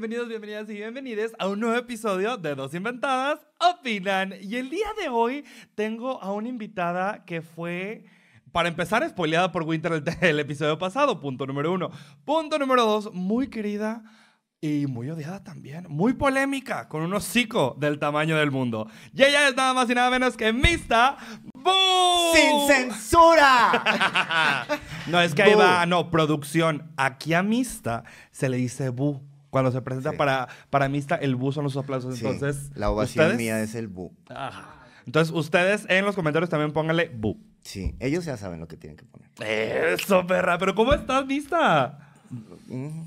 bienvenidos, bienvenidas y bienvenides a un nuevo episodio de Dos Inventadas Opinan. Y el día de hoy tengo a una invitada que fue, para empezar, spoileada por Winter el, episodio pasado, punto número uno. Punto número dos, muy querida y muy odiada también, muy polémica, con un hocico del tamaño del mundo. Y ella es nada más y nada menos que Mista Boom. ¡Sin censura! no, es que ahí va, no, producción. Aquí a Mista se le dice Bu cuando se presenta para, Mista, el bu son los aplausos. Entonces, la ovación mía es el bu. Entonces, ustedes en los comentarios también pónganle bu. Sí, ellos ya saben lo que tienen que poner. Eso, perra. Pero ¿cómo estás, Mista? Mm.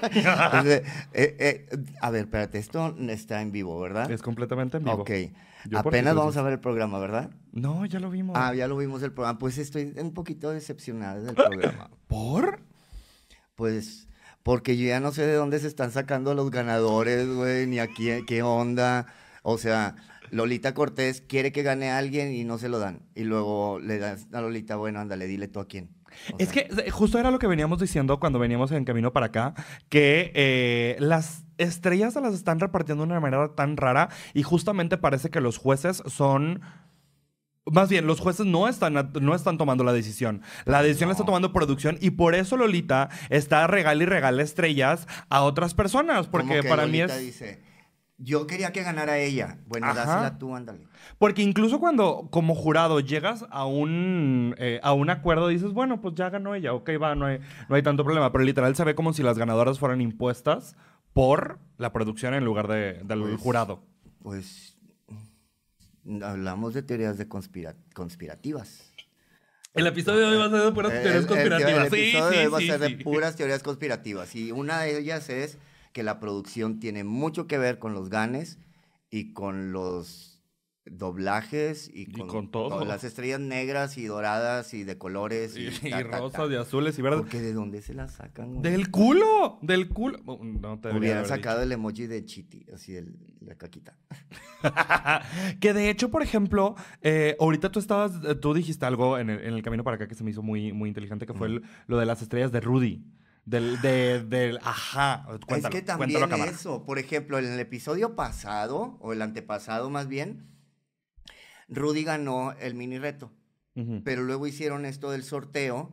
Eh, eh, a ver, espérate, esto está en vivo, ¿verdad? Es completamente en vivo. Ok. Apenas vamos a ver el programa, ¿verdad? No, ya lo vimos. Ah, ya lo vimos el programa. Pues estoy un poquito decepcionada del programa. ¿Por? Pues porque yo ya no sé de dónde se están sacando los ganadores, güey, ni a qué, qué onda. O sea, Lolita Cortés quiere que gane alguien y no se lo dan. Y luego le das a Lolita, bueno, ándale, dile tú a quién. es que eh, justo era lo que veníamos diciendo cuando veníamos en camino para acá, que eh, las estrellas se las están repartiendo de una manera tan rara y justamente parece que los jueces son más bien, los jueces no están, no están tomando la decisión. La decisión la está tomando producción y por eso Lolita está regal y regala estrellas a otras personas. Porque para mí es. Dice, yo quería que ganara ella. Bueno, dásela tú, ándale. Porque incluso cuando, como jurado, llegas a un, eh, a un acuerdo, dices, bueno, pues ya ganó ella, ok, va, no hay, tanto problema. Pero literal se ve como si las ganadoras fueran impuestas por la producción en lugar de, del pues, jurado. Pues hablamos de teorías de conspirativas. El episodio de hoy va a ser de puras teorías conspirativas. de puras teorías conspirativas. Y una de ellas es que la producción tiene mucho que ver con los ganes y con los doblajes y, con, las estrellas negras y doradas y de colores y, rosas y azules y verdes. Porque de dónde se las sacan? Del culo, del culo. No Hubieran sacado el emoji de chiti, así de la caquita. que de hecho, por ejemplo, eh, ahorita tú estabas, eh, tú dijiste algo en el, camino para acá que se me hizo muy, muy inteligente, que fue lo de las estrellas de Rudy. Del, del, ajá. es que también eso, por ejemplo, en el episodio pasado, o el antepasado más bien, Rudy ganó el mini reto, pero luego hicieron esto del sorteo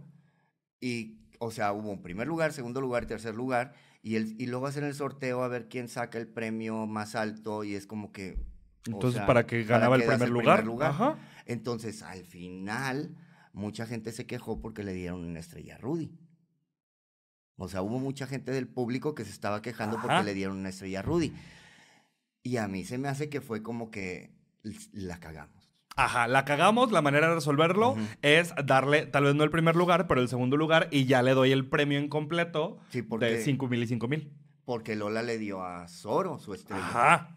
y, o sea, hubo un primer lugar, segundo lugar tercer lugar, y, y luego hacen el sorteo a ver quién saca el premio más alto y es como que... Entonces, ¿para que ganaba el, primer lugar? Entonces, al final, mucha gente se quejó porque le dieron una estrella a Rudy. O sea, hubo mucha gente del público que se estaba quejando porque le dieron una estrella a Rudy. Y a mí se me hace que fue como que la cagamos. Ajá, la cagamos, la manera de resolverlo es darle, tal vez no el primer lugar, pero el segundo lugar y ya le doy el premio en completo de 5 mil y 5 mil. Porque Lola le dio a Zoro su estrella. Ajá.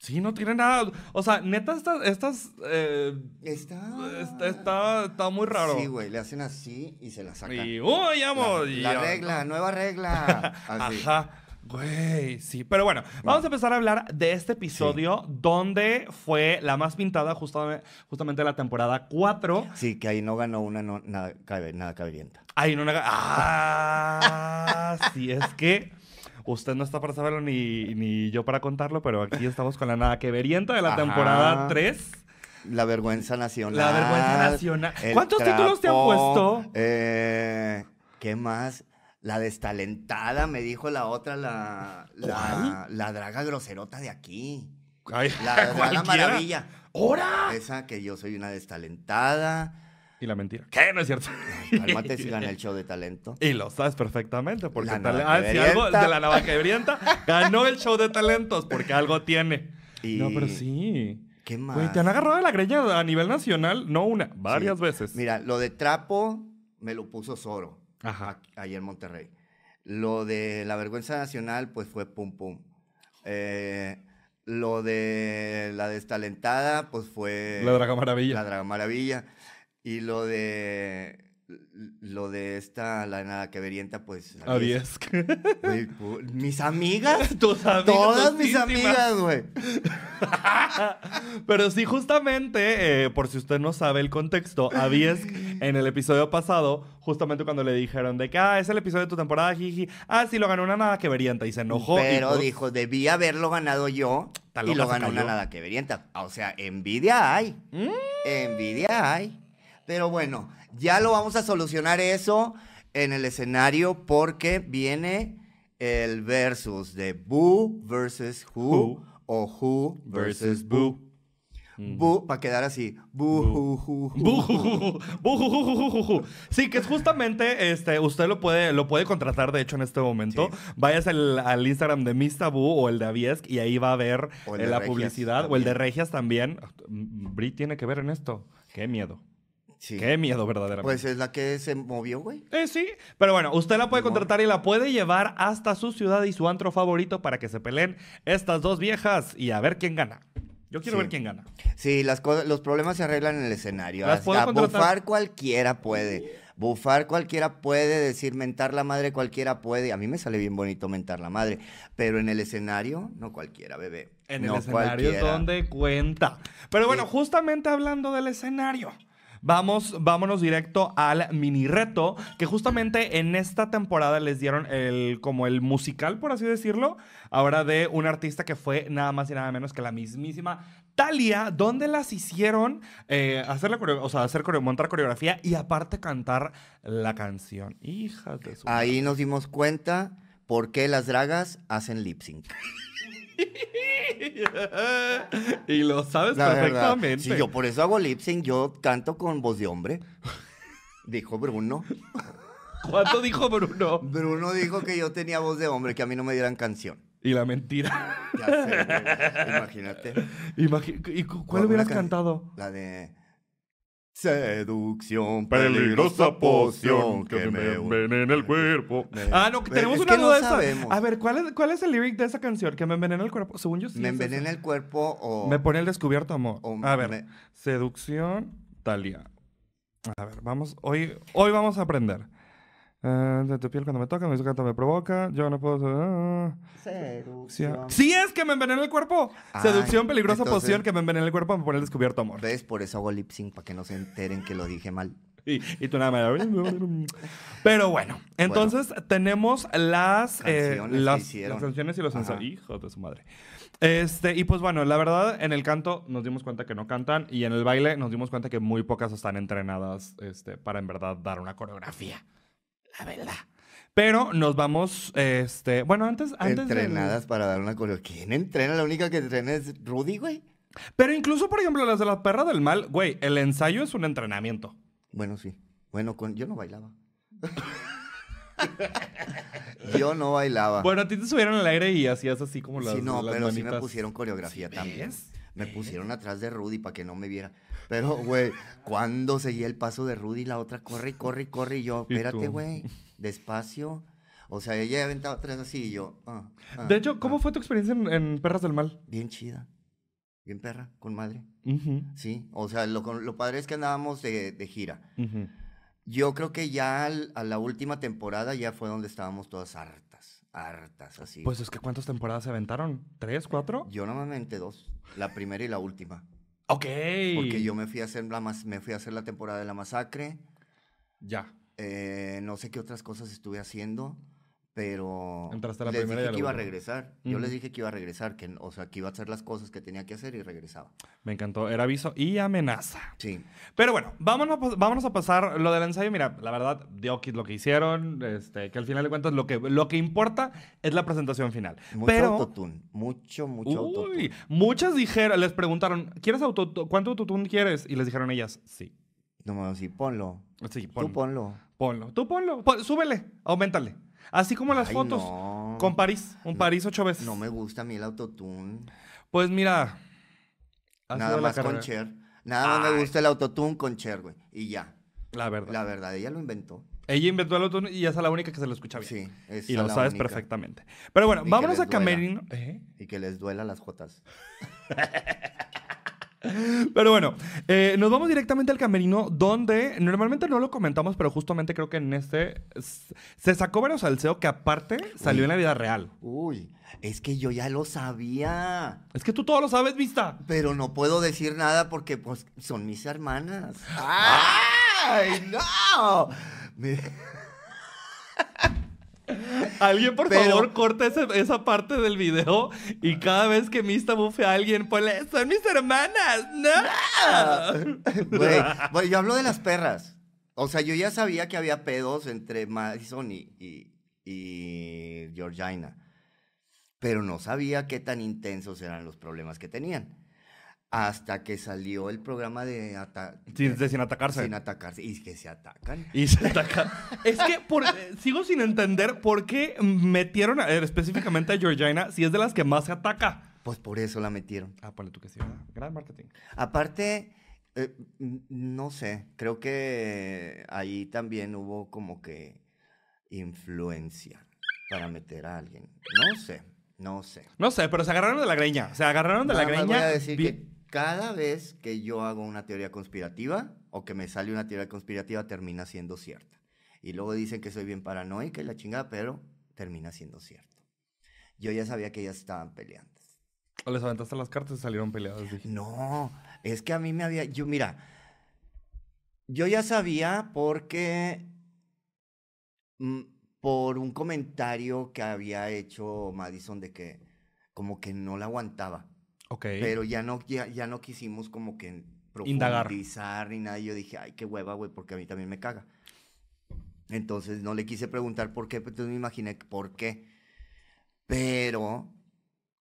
Sí, no tiene nada. O sea, neta, estas. estas eh, está... Está, está... muy raro. Sí, güey, le hacen así y se la sacan. Y, ¡Uy, amo! La, regla, nueva regla. Así. Ajá. Güey, sí. Pero bueno, vamos a empezar a hablar de este episodio donde fue la más pintada justamente, justamente la temporada 4. Sí, que ahí no ganó una nada, nada caberienta. Ahí no ganó. ¡Ah! sí, es que usted no está para saberlo ni, yo para contarlo, pero aquí estamos con la nada que verienta de la temporada 3. La vergüenza nacional. La vergüenza nacional. ¿Cuántos títulos te han puesto? Eh, ¿Qué más? La destalentada, me dijo la otra, la, la, draga groserota de aquí. la draga maravilla. ¡Hora! Esa que yo soy una destalentada. Y la mentira. ¿Qué? No es cierto. Cálmate si gané el show de talento. Y lo sabes perfectamente, porque la ah, algo de la ganó el show de talentos, porque algo tiene. No, pero sí. ¿Qué más? Güey, te han agarrado de la greña a nivel nacional, no una, varias veces. Mira, lo de trapo me lo puso Zoro. Ajá. ahí en Monterrey. Lo de la vergüenza nacional, pues fue pum pum. Eh, lo de la destalentada, pues fue... La Draga Maravilla. La Draga Maravilla. Y lo de lo de esta, la, nada que verienta, pues. aviesk ah, mis amigas. Tus amigas. Todas mis amigas, güey. Pero sí, justamente, eh, por si usted no sabe el contexto, Avies en el episodio pasado, justamente cuando le dijeron de que, ah, es el episodio de tu temporada, jiji, ah, sí, lo ganó una nada que verienta y se enojó. Pero pues dijo, debí haberlo ganado yo y lo ganó una nada que verienta. O sea, envidia hay. Mm. Envidia hay. Pero bueno, ya lo vamos a solucionar eso en el escenario porque viene el versus de Boo versus Who, o Who versus, Boo. Mm. Boo, para quedar así. Sí, que es justamente, este, usted lo puede, lo puede contratar, de hecho, en este momento. Vayas al, Instagram de Mista Boo o el de Aviesk y ahí va a ver eh, la publicidad. O el de Regias también. Mm, Brit tiene que ver en esto. Qué miedo. Qué miedo, verdaderamente. Pues es la que se movió, güey. Eh, sí. Pero bueno, usted la puede contratar y la puede llevar hasta su ciudad y su antro favorito para que se peleen estas dos viejas y a ver quién gana. Yo quiero ver quién gana. Sí, las los problemas se arreglan en el escenario. ¿Las bufar cualquiera puede. Bufar cualquiera puede, decir mentar la madre cualquiera puede. A mí me sale bien bonito mentar la madre, pero en el escenario no cualquiera, bebé. En el escenario donde cuenta. Pero bueno, eh. justamente hablando del escenario. Vamos, vámonos directo al mini reto, que justamente en esta temporada les dieron el, como el musical, por así decirlo, ahora de un artista que fue nada más y nada menos que la mismísima Talia, donde las hicieron eh, hacer, la o sea, hacer montar coreografía y aparte cantar la canción. Hija de Ahí nos dimos cuenta por qué las dragas hacen lip sync. y lo sabes perfectamente. Si yo por eso hago lip sync, yo canto con voz de hombre. Dijo Bruno. ¿Cuánto dijo Bruno? Bruno dijo que yo tenía voz de hombre, que a mí no me dieran canción. Y la mentira. Ya sé, imagínate. ¿Y cuál hubieras cantado? La de Seducción, peligrosa poción que, me envenena el cuerpo. ah, no, tenemos una duda no de esa. A ver, ¿cuál es, ¿cuál es el lyric de esa canción? Que me envenena el cuerpo. Según yo sí. Me envenena el cuerpo o. Me pone el descubierto, amor. A ver, seducción, Talia. A ver, vamos, hoy, hoy vamos a aprender. Ah, de tu piel cuando me toca, mi me provoca, yo no puedo... Ah. Ah. seducción. ¿Sí es que me envenena el cuerpo. seducción, peligrosa poción que me envenena el cuerpo, me pone el descubierto amor. ¿Ves? Por eso hago lip para que no se enteren que lo dije mal. Y, tú nada más. Pero bueno, entonces tenemos las, eh, las, las, canciones y los ensayos. Hijo de su madre. Este, y pues bueno, la verdad, en el canto nos dimos cuenta que no cantan y en el baile nos dimos cuenta que muy pocas están entrenadas este, para en verdad dar una coreografía verdad. Pero nos vamos, este, bueno, antes, antes Entrenadas para dar una coreografía. ¿Quién entrena? La única que entrena es Rudy, güey. Pero incluso, por ejemplo, las de la perra del mal, güey, el ensayo es un entrenamiento. Bueno, sí. Bueno, yo no bailaba. yo no bailaba. Bueno, a ti te subieron al aire y hacías así como las sí, no, pero sí me pusieron coreografía también. Me pusieron atrás de Rudy para que no me viera. Pero, güey, cuando seguía el paso de Rudy, la otra corre, corre, corre. Y yo, espérate, güey, despacio. O sea, ella aventaba atrás así y yo. Ah, ah, de hecho, ¿cómo ah". fue tu experiencia en, Perras del Mal? Bien chida. Bien perra, con madre. Sí. O sea, lo, lo, padre es que andábamos de, gira. Yo creo que ya a la última temporada ya fue donde estábamos todas hartas hartas, así. Pues es que ¿cuántas temporadas se aventaron? ¿Tres, cuatro? Yo normalmente dos, la primera y la última. ok. Porque yo me fui a hacer la, me fui a hacer la temporada de la masacre. Ya. Eh, no sé qué otras cosas estuve haciendo pero les dije que iba a regresar. Yo les dije que iba a regresar, que, o sea, que iba a hacer las cosas que tenía que hacer y regresaba. Me encantó, era aviso y amenaza. Sí. Pero bueno, vamos a pasar lo del ensayo. Mira, la verdad, dio lo que hicieron, este, que al final de cuentas lo que, lo que importa es la presentación final. Mucho pero, autotune, mucho, mucho uy, Muchas dijeron, les preguntaron, ¿quieres ¿Cuánto autotune quieres? Y les dijeron ellas, sí. No, sí, ponlo. Sí, ponlo. Tú ponlo. Ponlo. Tú ponlo. súbele, aumentale. Así como las fotos. Con París. Un París ocho veces. No me gusta a mí el autotune. Pues mira. Nada más con Cher. Nada más me gusta el autotune con Cher, güey. Y ya. La verdad. La verdad, ella lo inventó. Ella inventó el autotune y ya es la única que se lo escucha bien. Sí, es Y lo sabes perfectamente. Pero bueno, vámonos a Camerino. ¿eh? Y que les duela las jotas. Pero bueno, eh, nos vamos directamente al camerino donde normalmente no lo comentamos, pero justamente creo que en este se sacó al Salseo que aparte salió en la vida real. Uy, es que yo ya lo sabía. Es que tú todo lo sabes, vista. Pero no puedo decir nada porque pues son mis hermanas. Ah. ¡Ay, no! Alguien, por favor, corta esa parte del video y cada vez que Mista bufe a alguien, ponle, son mis hermanas, no. yo hablo de las perras. O sea, yo ya sabía que había pedos entre Madison y, y Georgina. Pero no sabía qué tan intensos eran los problemas que tenían. Hasta que salió el programa de, sin, atacarse. Sin atacarse. Y que se atacan. Y se atacan. es que eh, sigo sin entender por qué metieron específicamente a Georgina si es de las que más se ataca. Pues por eso la metieron. Ah, por tú que Gran marketing. Aparte, eh, no sé. Creo que ahí también hubo como que influencia para meter a alguien. No sé. No sé. No sé, pero se agarraron de la greña. Se agarraron de la greña. Voy a decir que cada vez que yo hago una teoría conspirativa o que me sale una teoría conspirativa termina siendo cierta. Y luego dicen que soy bien paranoica y la chingada, pero termina siendo cierto. Yo ya sabía que ellas estaban peleando. ¿O les aventaste las cartas y salieron peleadas? Dije. No, es que a mí me había... Yo, mira, yo ya sabía porque... Mm, por un comentario que había hecho Madison de que como que no la aguantaba. Okay. Pero ya no, ya, no quisimos como que profundizar ni nada. Y yo dije, ay, qué hueva, güey, porque a mí también me caga. Entonces no le quise preguntar por qué, pero pues, entonces me imaginé por qué. Pero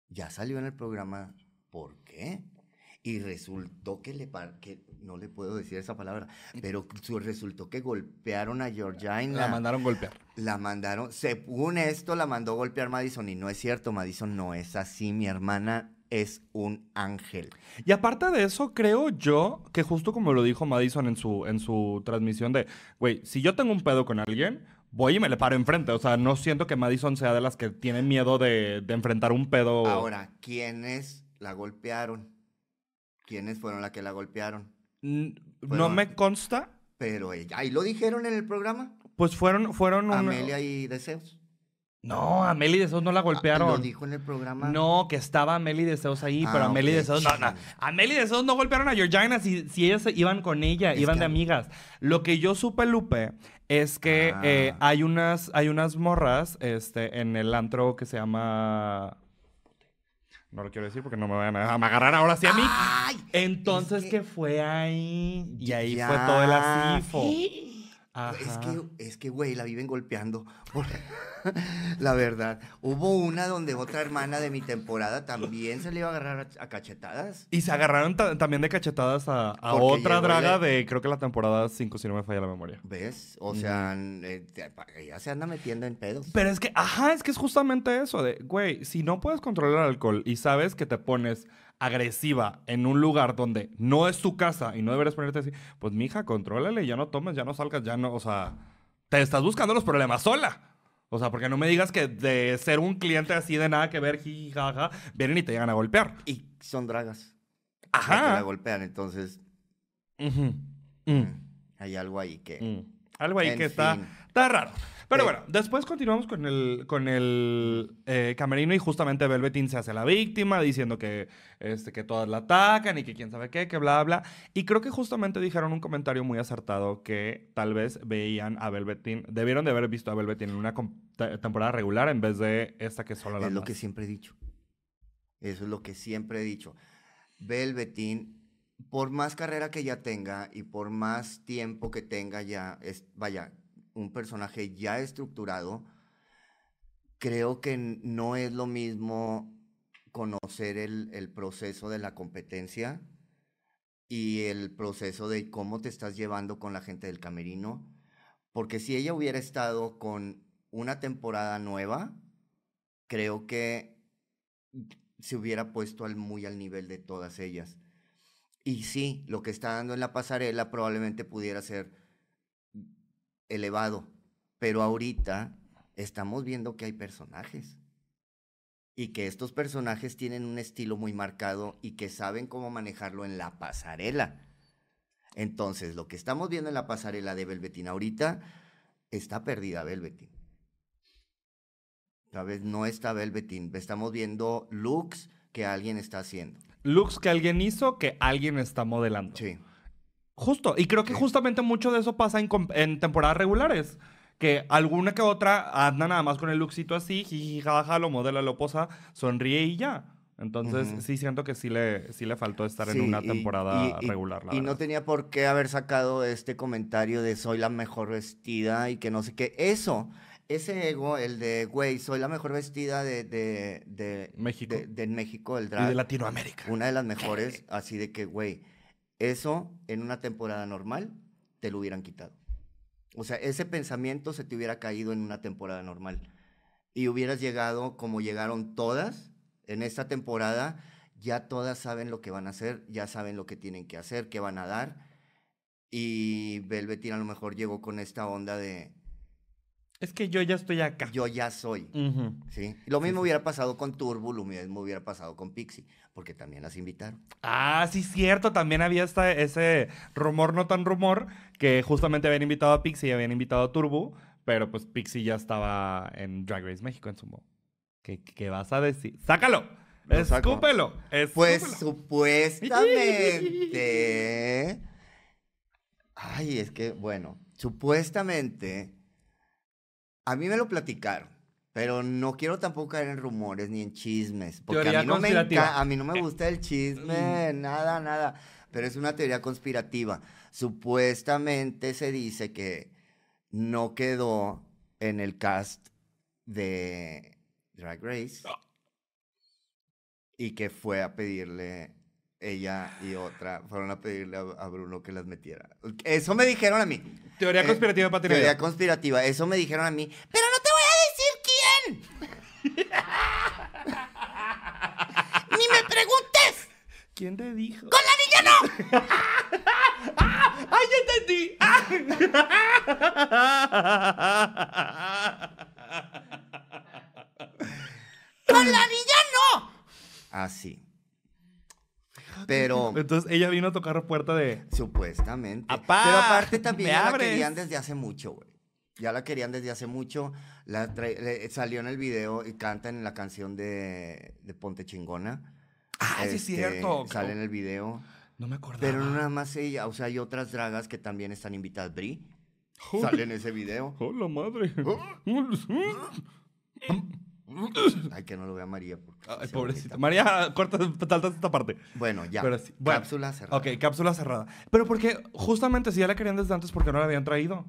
ya salió en el programa por qué. Y resultó que le que no le puedo decir esa palabra, pero resultó que golpearon a Georgina. La mandaron golpear. La mandaron, según esto la mandó golpear Madison y no es cierto, Madison no es así, mi hermana es un ángel. Y aparte de eso, creo yo que justo como lo dijo Madison en su, en su transmisión de, güey, si yo tengo un pedo con alguien, voy y me le paro enfrente. O sea, no siento que Madison sea de las que tienen miedo de, enfrentar un pedo. Ahora, ¿quiénes la golpearon? ¿Quiénes fueron las que la golpearon? No me consta. Pero ella, ¿y lo dijeron en el programa. Pues fueron, fueron Amelia y Deseos. No, a Meli de no la ah, golpearon. Lo dijo en el programa. No, que estaba Meli de Sos ahí, ah, pero a Meli de no, de no golpearon a Georgina si, si ellas iban con ella, iban de amigas. Lo que yo supe, Lupe, es que ah. eh, hay, unas, hay unas morras este, en el antro que se llama... No lo quiero decir porque no me van a, agarrar ahora sí a mí. Entonces ¿qué que... fue ahí y ahí fue todo el asifo. Es que, es que, güey, la viven golpeando. la verdad. Hubo una donde otra hermana de mi temporada también se le iba a agarrar a, cachetadas. Y se agarraron también de cachetadas a, otra draga de, creo que la temporada 5, si no me falla la memoria. ¿Ves? O sea, ya eh, se anda metiendo en pedos. Pero es que, ajá, es que es justamente eso de, güey, si no puedes controlar el alcohol y sabes que te pones agresiva en un lugar donde no es tu casa y no deberías ponerte así, pues mija, contrólale, ya no tomes, ya no salgas, ya no, o sea, te estás buscando los problemas sola. O sea, porque no me digas que de ser un cliente así de nada que ver, jijaja, vienen y te llegan a golpear. Y son dragas. Ajá. Que golpean, entonces. Mm, mm. Hay algo ahí que. Mm. Algo ahí que está Está raro. Pero bueno, después continuamos con el, con el eh, camerino y justamente Velvetín se hace la víctima diciendo que, este, que todas la atacan y que quién sabe qué, que bla, bla. Y creo que justamente dijeron un comentario muy acertado que tal vez veían a Velvetín, debieron de haber visto a Velvetín en una temporada regular en vez de esta que solo la... Es lo que siempre he dicho. Eso es lo que siempre he dicho. Velvetín por más carrera que ya tenga y por más tiempo que tenga ya, es, vaya, un personaje ya estructurado, creo que no es lo mismo conocer el, proceso de la competencia y el proceso de cómo te estás llevando con la gente del camerino, porque si ella hubiera estado con una temporada nueva, creo que se hubiera puesto muy al nivel de todas ellas. Y sí, lo que está dando en la pasarela probablemente pudiera ser elevado, pero ahorita estamos viendo que hay personajes y que estos personajes tienen un estilo muy marcado y que saben cómo manejarlo en la pasarela. Entonces, lo que estamos viendo en la pasarela de Velvetín ahorita está perdida Velvetín. vez No está Velvetín. Estamos viendo looks que alguien está haciendo. Looks que alguien hizo, que alguien está modelando. Sí. Justo, y creo que justamente mucho de eso pasa en, temporadas regulares. Que alguna que otra anda nada más con el luxito así, y jaja, lo modela, lo posa, sonríe y ya. Entonces, sí siento que sí le, sí le faltó estar en una temporada regular. y, no tenía por qué haber sacado este comentario de soy la mejor vestida y que no sé qué. Eso, ese ego, el de, güey, soy la mejor vestida de, de, México. De, el drag. de Latinoamérica. Una de las mejores, así de que, güey eso en una temporada normal te lo hubieran quitado. O sea, ese pensamiento se te hubiera caído en una temporada normal. Y hubieras llegado como llegaron todas en esta temporada, ya todas saben lo que van a hacer, ya saben lo que tienen que hacer, qué van a dar. Y Velvetín a lo mejor llegó con esta onda de, es que yo ya estoy acá. Yo ya soy. ¿sí? Lo mismo hubiera pasado con Turbo, lo mismo hubiera pasado con Pixie, porque también las invitaron. Ah, sí, cierto. También había ese rumor, no tan rumor, que justamente habían invitado a Pixie y habían invitado a Turbo, pero pues Pixie ya estaba en Drag Race México en su momento ¿Qué, vas a decir? ¡Sácalo! Escúpelo, escúpelo. Pues supuestamente. Ay, es que, bueno, supuestamente a mí me lo platicaron, pero no quiero tampoco caer en rumores ni en chismes, porque a mí, no me a no me eh. gusta el chisme, mm. nada, nada, pero es una teoría conspirativa. Supuestamente se dice que no quedó en el cast de Drag Race. Ah. Y que fue a pedirle ella y otra fueron a pedirle a, Bruno que las metiera. Eso me dijeron a mí. Teoría eh, conspirativa, Teoría conspirativa, eso me dijeron a mí. Pero no te voy a decir quién. Ni me preguntes. ¿Quién te dijo? Con la niña no. ¡Ay, ya entendí! ¡Con la niña no! Así. Ah, pero. Entonces ella vino a tocar la puerta de. Supuestamente. Pero aparte también la querían desde hace mucho, güey. Ya la querían desde hace mucho. salió en el video y cantan en la canción de, Ponte Chingona. Ah, sí, es este, cierto. Sale en el video. No me acordaba. Pero nada más ella. O sea, hay otras dragas que también están invitadas. Bri. Oh. Sale en ese video. ¡Hola, oh, madre! Oh. Ah. Mm. Ay, que no lo vea María. Porque Ay, pobrecita. María, corta, salta esta parte. Bueno, ya. cápsula cerrada. Ok, cápsula cerrada. Pero porque justamente si ya la querían desde antes, porque no la habían traído?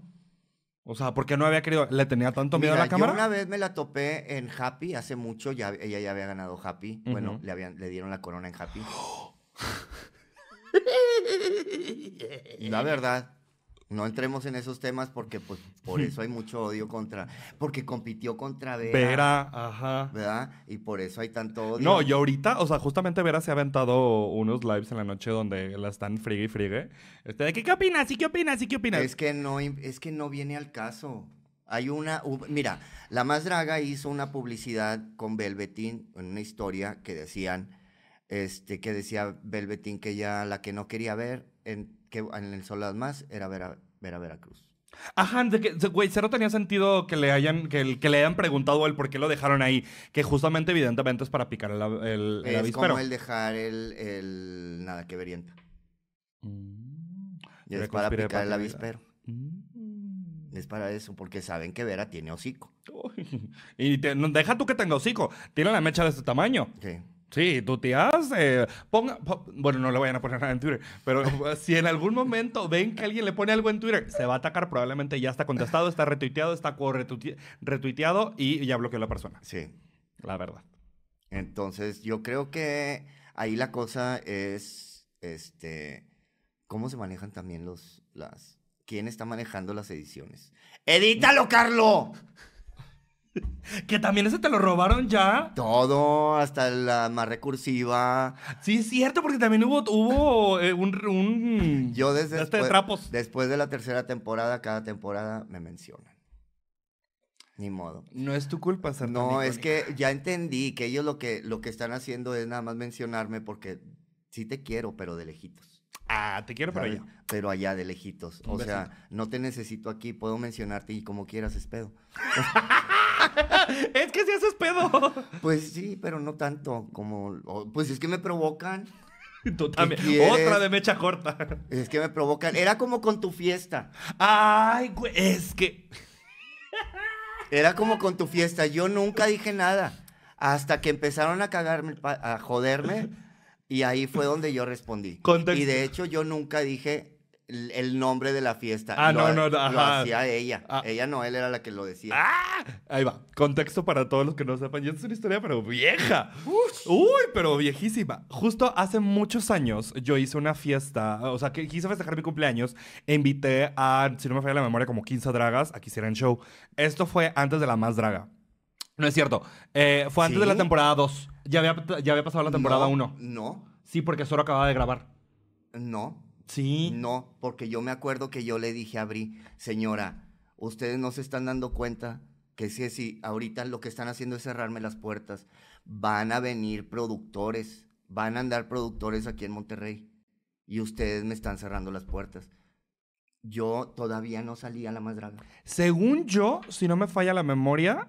O sea, porque no había querido? ¿Le tenía tanto miedo a la cámara? Yo una vez me la topé en Happy, hace mucho, ya, ella ya había ganado Happy. Bueno, le, habían, le dieron la corona en Happy. la verdad no entremos en esos temas porque pues por eso hay mucho odio contra porque compitió contra Vera, ajá verdad y por eso hay tanto odio no y ahorita o sea justamente Vera se ha aventado unos lives en la noche donde la están frigue y frigue este, ¿qué, qué opinas y qué opinas y qué opinas es que no es que no viene al caso hay una mira la más draga hizo una publicidad con Velvetín en una historia que decían este que decía Velvetín que ya la que no quería ver en que en el Solas Más era ver a, Veracruz. Ajá, de que, güey, cero tenía sentido que le hayan, que, que le hayan preguntado el por qué lo dejaron ahí, que justamente, evidentemente, es para picar el, el, el Es como el dejar el, nada que verienta. Mm, es para picar el avispero. Es para eso, porque saben que Vera tiene hocico. Y deja tú que tenga hocico, tiene la mecha de este tamaño. Sí. Sí, te eh, ponga, bueno, no le vayan a poner nada en Twitter, pero si en algún momento ven que alguien le pone algo en Twitter, se va a atacar. Probablemente ya está contestado, está retuiteado, está retuiteado y ya bloqueó la persona. Sí. La verdad. Entonces, yo creo que ahí la cosa es, este, cómo se manejan también los, las, quién está manejando las ediciones. ¡Edítalo, Carlos Que también ese te lo robaron ya. Todo, hasta la más recursiva. Sí, es cierto, porque también hubo, hubo eh, un, Yo desde este después, de trapos. después de la tercera temporada, cada temporada me mencionan. Ni modo. No es tu culpa, Sandra. No, es que ya entendí que ellos lo que, lo que están haciendo es nada más mencionarme porque sí te quiero, pero de lejitos. Ah, te quiero, pero allá. Pero allá, de lejitos. o sea, no te necesito aquí, puedo mencionarte y como quieras, espero. es que si haces pedo. Pues sí, pero no tanto como. Pues es que me provocan. Otra de mecha corta. Es que me provocan. Era como con tu fiesta. Ay, güey. Es que. Era como con tu fiesta. Yo nunca dije nada. Hasta que empezaron a cagarme, a joderme. Y ahí fue donde yo respondí. Y de hecho, yo nunca dije el, nombre de la fiesta. Ah, lo, no, no, hacía ella. Ah. Ella no, él era la que lo decía. ¡Ah! Ahí va. Contexto para todos los que no sepan. Y es una historia, pero vieja. Uy, pero viejísima. Justo hace muchos años yo hice una fiesta, o sea, que quise festejar mi cumpleaños. invité a, si no me falla la memoria, como 15 dragas a que hicieran show. Esto fue antes de la más draga. No es cierto. Eh, fue antes de la temporada 2. Ya había, ya había pasado la temporada 1. No, Sí, porque solo acababa de grabar. No. Sí. No, porque yo me acuerdo que yo le dije a Bri, señora, ustedes no se están dando cuenta que sí, sí, ahorita lo que están haciendo es cerrarme las puertas. Van a venir productores, van a andar productores aquí en Monterrey y ustedes me están cerrando las puertas. Yo todavía no salía a la más draga. Según yo, si no me falla la memoria,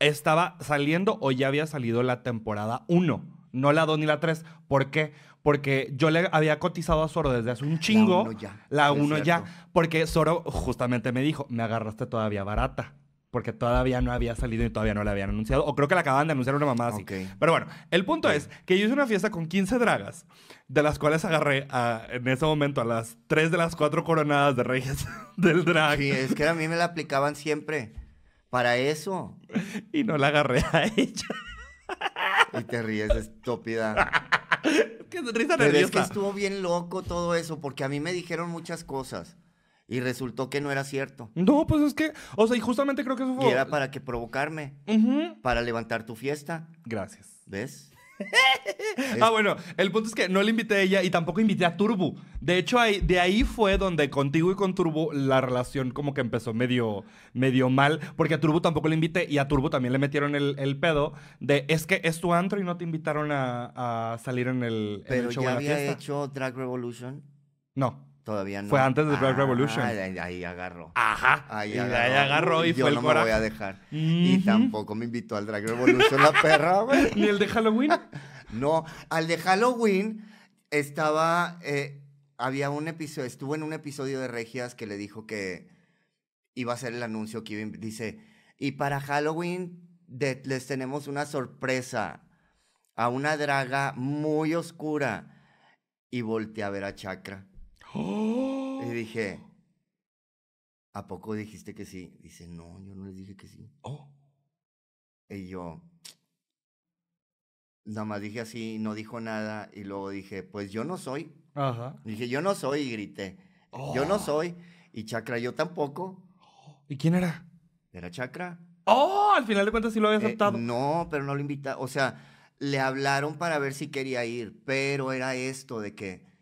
estaba saliendo o ya había salido la temporada 1, no la 2 ni la 3. ¿Por qué? porque yo le había cotizado a Zoro desde hace un chingo. La uno ya. La uno ya. Porque Zoro justamente me dijo, me agarraste todavía barata. Porque todavía no había salido y todavía no la habían anunciado. O creo que la acaban de anunciar una mamada así. Pero bueno, el punto es que yo hice una fiesta con 15 dragas, de las cuales agarré en ese momento a las 3 de las 4 coronadas de reyes del drag. Sí, es que a mí me la aplicaban siempre para eso. y no la agarré a ella y te ríes, estúpida. Qué risa Pero es que estuvo bien loco todo eso, porque a mí me dijeron muchas cosas. Y resultó que no era cierto. No, pues es que, o sea, y justamente creo que eso fue... Y era para que provocarme, para levantar tu fiesta. Gracias. ¿Ves? ah, bueno, el punto es que no le invité a ella y tampoco invité a Turbo. De hecho, de ahí fue donde contigo y con Turbo la relación como que empezó medio, medio mal, porque a Turbo tampoco le invité y a Turbo también le metieron el, pedo de es que es tu antro y no te invitaron a, salir en el, Pero en show ya hecho Drag Revolution. No. Todavía no. Fue antes de Drag ah, Revolution. Ahí, agarró. Ajá. Ahí y agarró. Ahí agarró y, yo no el me voy a dejar. Y tampoco me invitó al Drag Revolution la perra, güey. ¿Ni el de Halloween? no, al de Halloween estaba. Eh, había un episodio. Estuvo en un episodio de Regias que le dijo que iba a ser el anuncio que Dice: Y para Halloween les tenemos una sorpresa a una draga muy oscura. Y voltea a ver a Chakra. Y ¡Oh! dije, ¿a poco dijiste que sí? Dice, no, yo no les dije que sí. Oh. Y yo, nada más dije así, no dijo nada. Y luego dije, pues yo no soy. Dije, yo no soy, y grité. Yo no ¡Oh! soy. Y Chakra, yo tampoco. ¿Y quién era? Era Chakra. ¡Oh! Al final de cuentas sí lo había eh, aceptado. no, pero no lo invita. O sea, le hablaron para ver si quería ir, pero era esto de que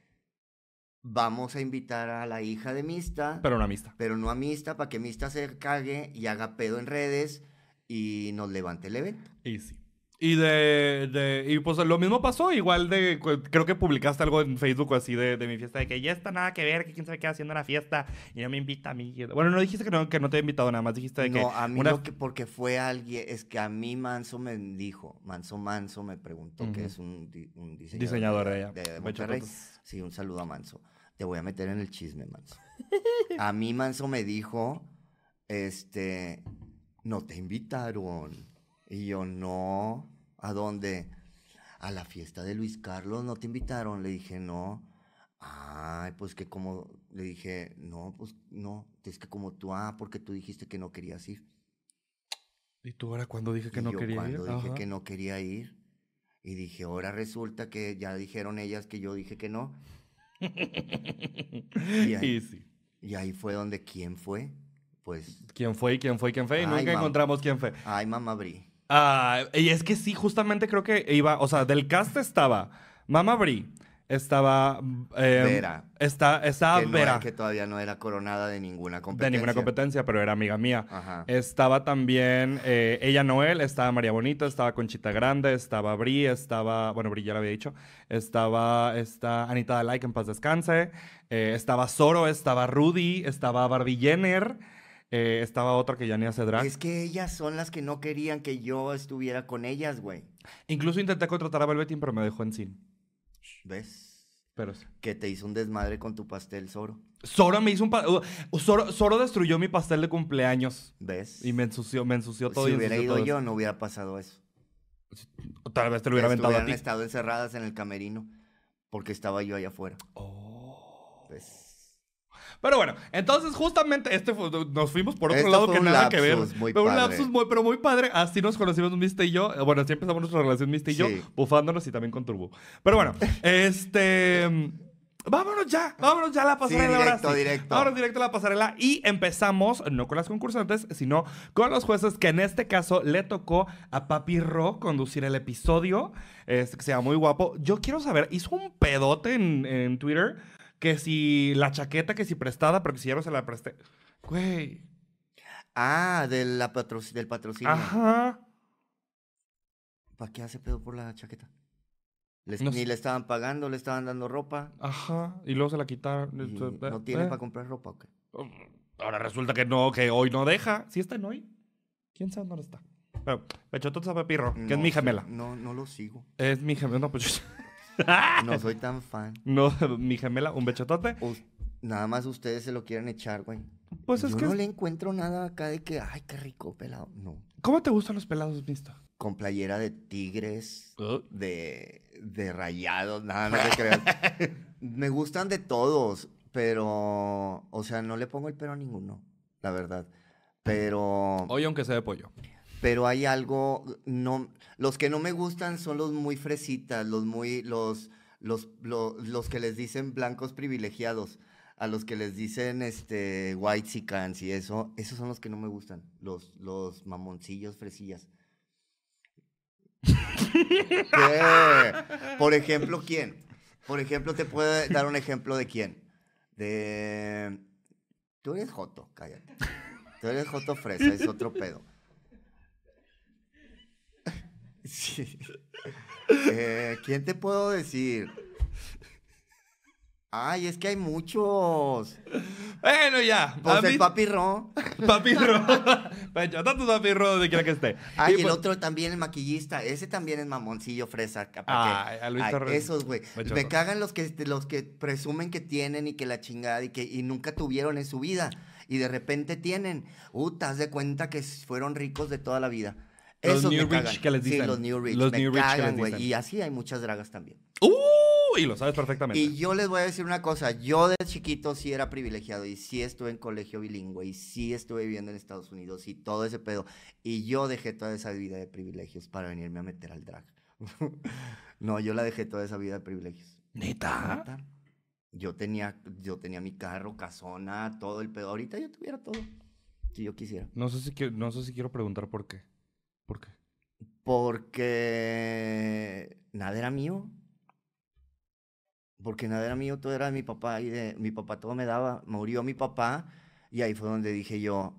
vamos a invitar a la hija de Mista. Pero no a Mista. Pero no a Mista, para que Mista se cague y haga pedo en redes y nos levante el evento. Y sí. Y de, de, Y pues lo mismo pasó, igual de. Creo que publicaste algo en Facebook así de, de mi fiesta, de que ya está nada que ver, que quién sabe qué haciendo la fiesta y no me invita a mí. Bueno, no dijiste que no, que no te he invitado, nada más dijiste de que. No, a mí Porque fue alguien. Es que a mí Manso me dijo, Manso Manso me preguntó, que es un, diseñador, ella. de Monterrey. Sí, un saludo a Manso. Te voy a meter en el chisme, Manso. A mí Manso me dijo, este, no te invitaron. Y yo, no, ¿a dónde? A la fiesta de Luis Carlos, ¿no te invitaron? Le dije, no. Ay, pues que como, le dije, no, pues no, es que como tú, ah, porque tú dijiste que no querías ir. ¿Y tú ahora cuando dije que no quería ir? Cuando dije que no quería ir. Y dije, ahora resulta que ya dijeron ellas que yo dije que no y, ahí, sí. y ahí fue donde quién fue, pues. ¿Quién fue y quién fue y quién fue? Y nunca encontramos quién fue. Ay, mamá Bri. Ah, y es que sí, justamente creo que iba, o sea, del cast estaba Mama Brie, estaba em, Vera. estaba que Vera. que todavía no era coronada de ninguna competencia. De ninguna competencia, pero era amiga mía. Estaba también eh, ella Noel, estaba María Bonita, estaba Conchita Grande, estaba Bri, estaba, bueno, Bri ya lo había dicho, estaba esta Anita Dalai, que en paz descanse, eh, estaba Zoro, estaba Rudy, estaba Barbie Jenner. Eh, estaba otra que ya ni hace drag. Es que ellas son las que no querían que yo estuviera con ellas, güey. Incluso intenté contratar a Velveteen, pero me dejó en sí. ¿Ves? Pero Que te hizo un desmadre con tu pastel, Zoro. Zoro me hizo un pastel. Uh, Zoro, destruyó mi pastel de cumpleaños. ¿Ves? Y me ensució, me ensució todo. Si hubiera ido yo, no hubiera pasado eso. Tal vez te lo hubiera aventado a ti. estado encerradas en el camerino porque estaba yo allá afuera. Oh. ¿Ves? Pero bueno, entonces justamente este nos fuimos por otro lado que nada que ver. Muy pero un lapsus muy, pero muy padre. Así nos conocimos Mista y yo. Bueno, así empezamos nuestra relación Mista y yo, bufándonos y también con Turbo. Pero bueno, este. Vámonos ya, vámonos ya a la pasarela. directo, ahora directo. Vámonos directo a la pasarela y empezamos, no con las concursantes, sino con los jueces, que en este caso le tocó a Papi Ro conducir el episodio, este, que se llama muy guapo. Yo quiero saber, hizo un pedote en, en Twitter que si la chaqueta, que si prestada, pero que si ya no se la presté. Güey. Ah, la del patrocinio. Ajá. ¿Para qué hace pedo por la chaqueta? ni le estaban pagando, le estaban dando ropa. Ajá, y luego se la quitaron. ¿No tiene para comprar ropa o qué? Oh, ahora resulta que no, que hoy no deja. ¿Sí está en hoy? ¿Quién sabe dónde está? pero Pechotón sabe pirro, que es mi gemela. No, no lo sigo. Es mi gemela, no, pues No soy tan fan. No, mi gemela, un bechotote. nada más ustedes se lo quieren echar, güey. Pues es que. no le encuentro nada acá de que, ay, qué rico, pelado. No. ¿Cómo te gustan los pelados, visto? Con playera de tigres, oh. de, de rayados, nada, no te creas. Me gustan de todos, pero, o sea, no le pongo el pelo a ninguno, la verdad. Pero. Hoy, aunque sea de pollo pero hay algo, no, los que no me gustan son los muy fresitas, los muy, los, los, que les dicen blancos privilegiados, a los que les dicen, este, white cans y eso, esos son los que no me gustan, los, los mamoncillos fresillas. ¿Qué? Por ejemplo, ¿quién? Por ejemplo, te puedo dar un ejemplo de quién. De... Tú eres Joto, cállate. Tú eres Joto Fresa, es otro pedo sí. Eh, ¿Quién te puedo decir? Ay, es que hay muchos. Bueno, ya. Pues el papi Ro. Papi Ro. Pues papi donde quiera que esté. Ay, el pues- otro también, el maquillista. Ese también es mamoncillo fresa. Ay, a Luis Ay, Esos, güey. Me cagan los que, los que presumen que tienen y que la chingada y que nunca tuvieron en su vida. Y de repente tienen. Uh, te de cuenta que fueron ricos de toda la vida. Los New Rich que les dicen. Sí, los New Rich. Los cagan, güey. Y así hay muchas dragas también. ¡Uh! Y lo sabes perfectamente. Y yo les voy a decir una cosa. Yo de chiquito sí era privilegiado y sí estuve en colegio bilingüe y sí estuve viviendo en Estados Unidos y todo ese pedo. Y yo dejé toda esa vida de privilegios para venirme a meter al drag. no, yo la dejé toda esa vida de privilegios. ¿Neta? Yo tenía, yo tenía mi carro, casona, todo el pedo. Ahorita yo tuviera todo. Si yo quisiera. No sé si, no sé si quiero preguntar por qué. ¿Por qué? Porque nada era mío. Porque nada era mío, todo era de mi papá y de mi papá todo me daba. Murió mi papá y ahí fue donde dije yo,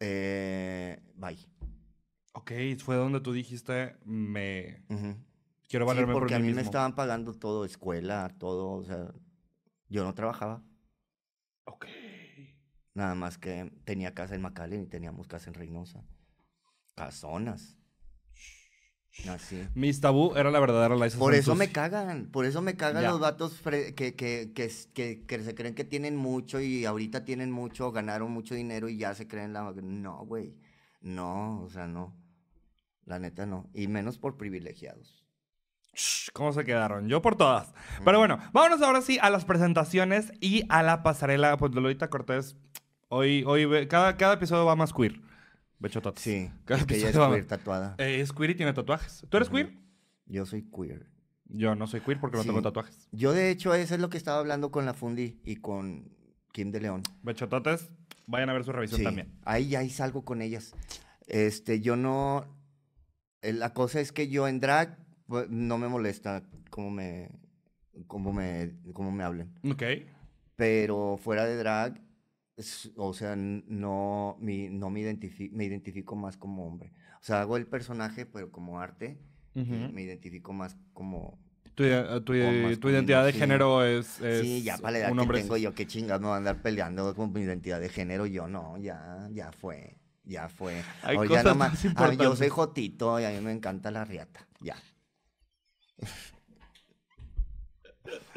eh, bye. Ok, fue donde tú dijiste, me... Quiero valerme porque a mí me estaban pagando todo, escuela, todo, o sea, yo no trabajaba. Ok. Nada más que tenía casa en McAllen y teníamos casa en Reynosa casonas. Así. Mis tabú era la verdadera Por eso me cagan, por eso me cagan los vatos que, que, se creen que tienen mucho y ahorita tienen mucho, ganaron mucho dinero y ya se creen la... No, güey, no, o sea, no. La neta no, y menos por privilegiados. ¿Cómo se quedaron? Yo por todas. Pero bueno, vámonos ahora sí a las presentaciones y a la pasarela. Pues Lolita Cortés, hoy, hoy cada, cada episodio va más queer. Bechototes, Sí. que ella es queer tatuada. Eh, es queer y tiene tatuajes. ¿Tú eres queer? Yo soy queer. Yo no soy queer porque no tengo tatuajes. Yo, de hecho, eso es lo que estaba hablando con la Fundi y con Kim de León. Bechototes, vayan a ver su revisión Sí, también. Ahí ya salgo con ellas. Este, yo no. Eh, la cosa es que yo en drag pues, no me molesta cómo me, cómo me, cómo me hablen. Ok. Pero fuera de drag o sea, no, no me, me identifico más como hombre. O sea, hago el personaje, pero como arte, eh, me identifico más como... Tu, identidad de género es, Sí, ya para la edad un que tengo yo, qué chingas me voy a andar peleando con mi identidad de género. Yo no, ya, ya fue, ya fue. Hay más ah, yo soy jotito y a mí me encanta la riata, ya.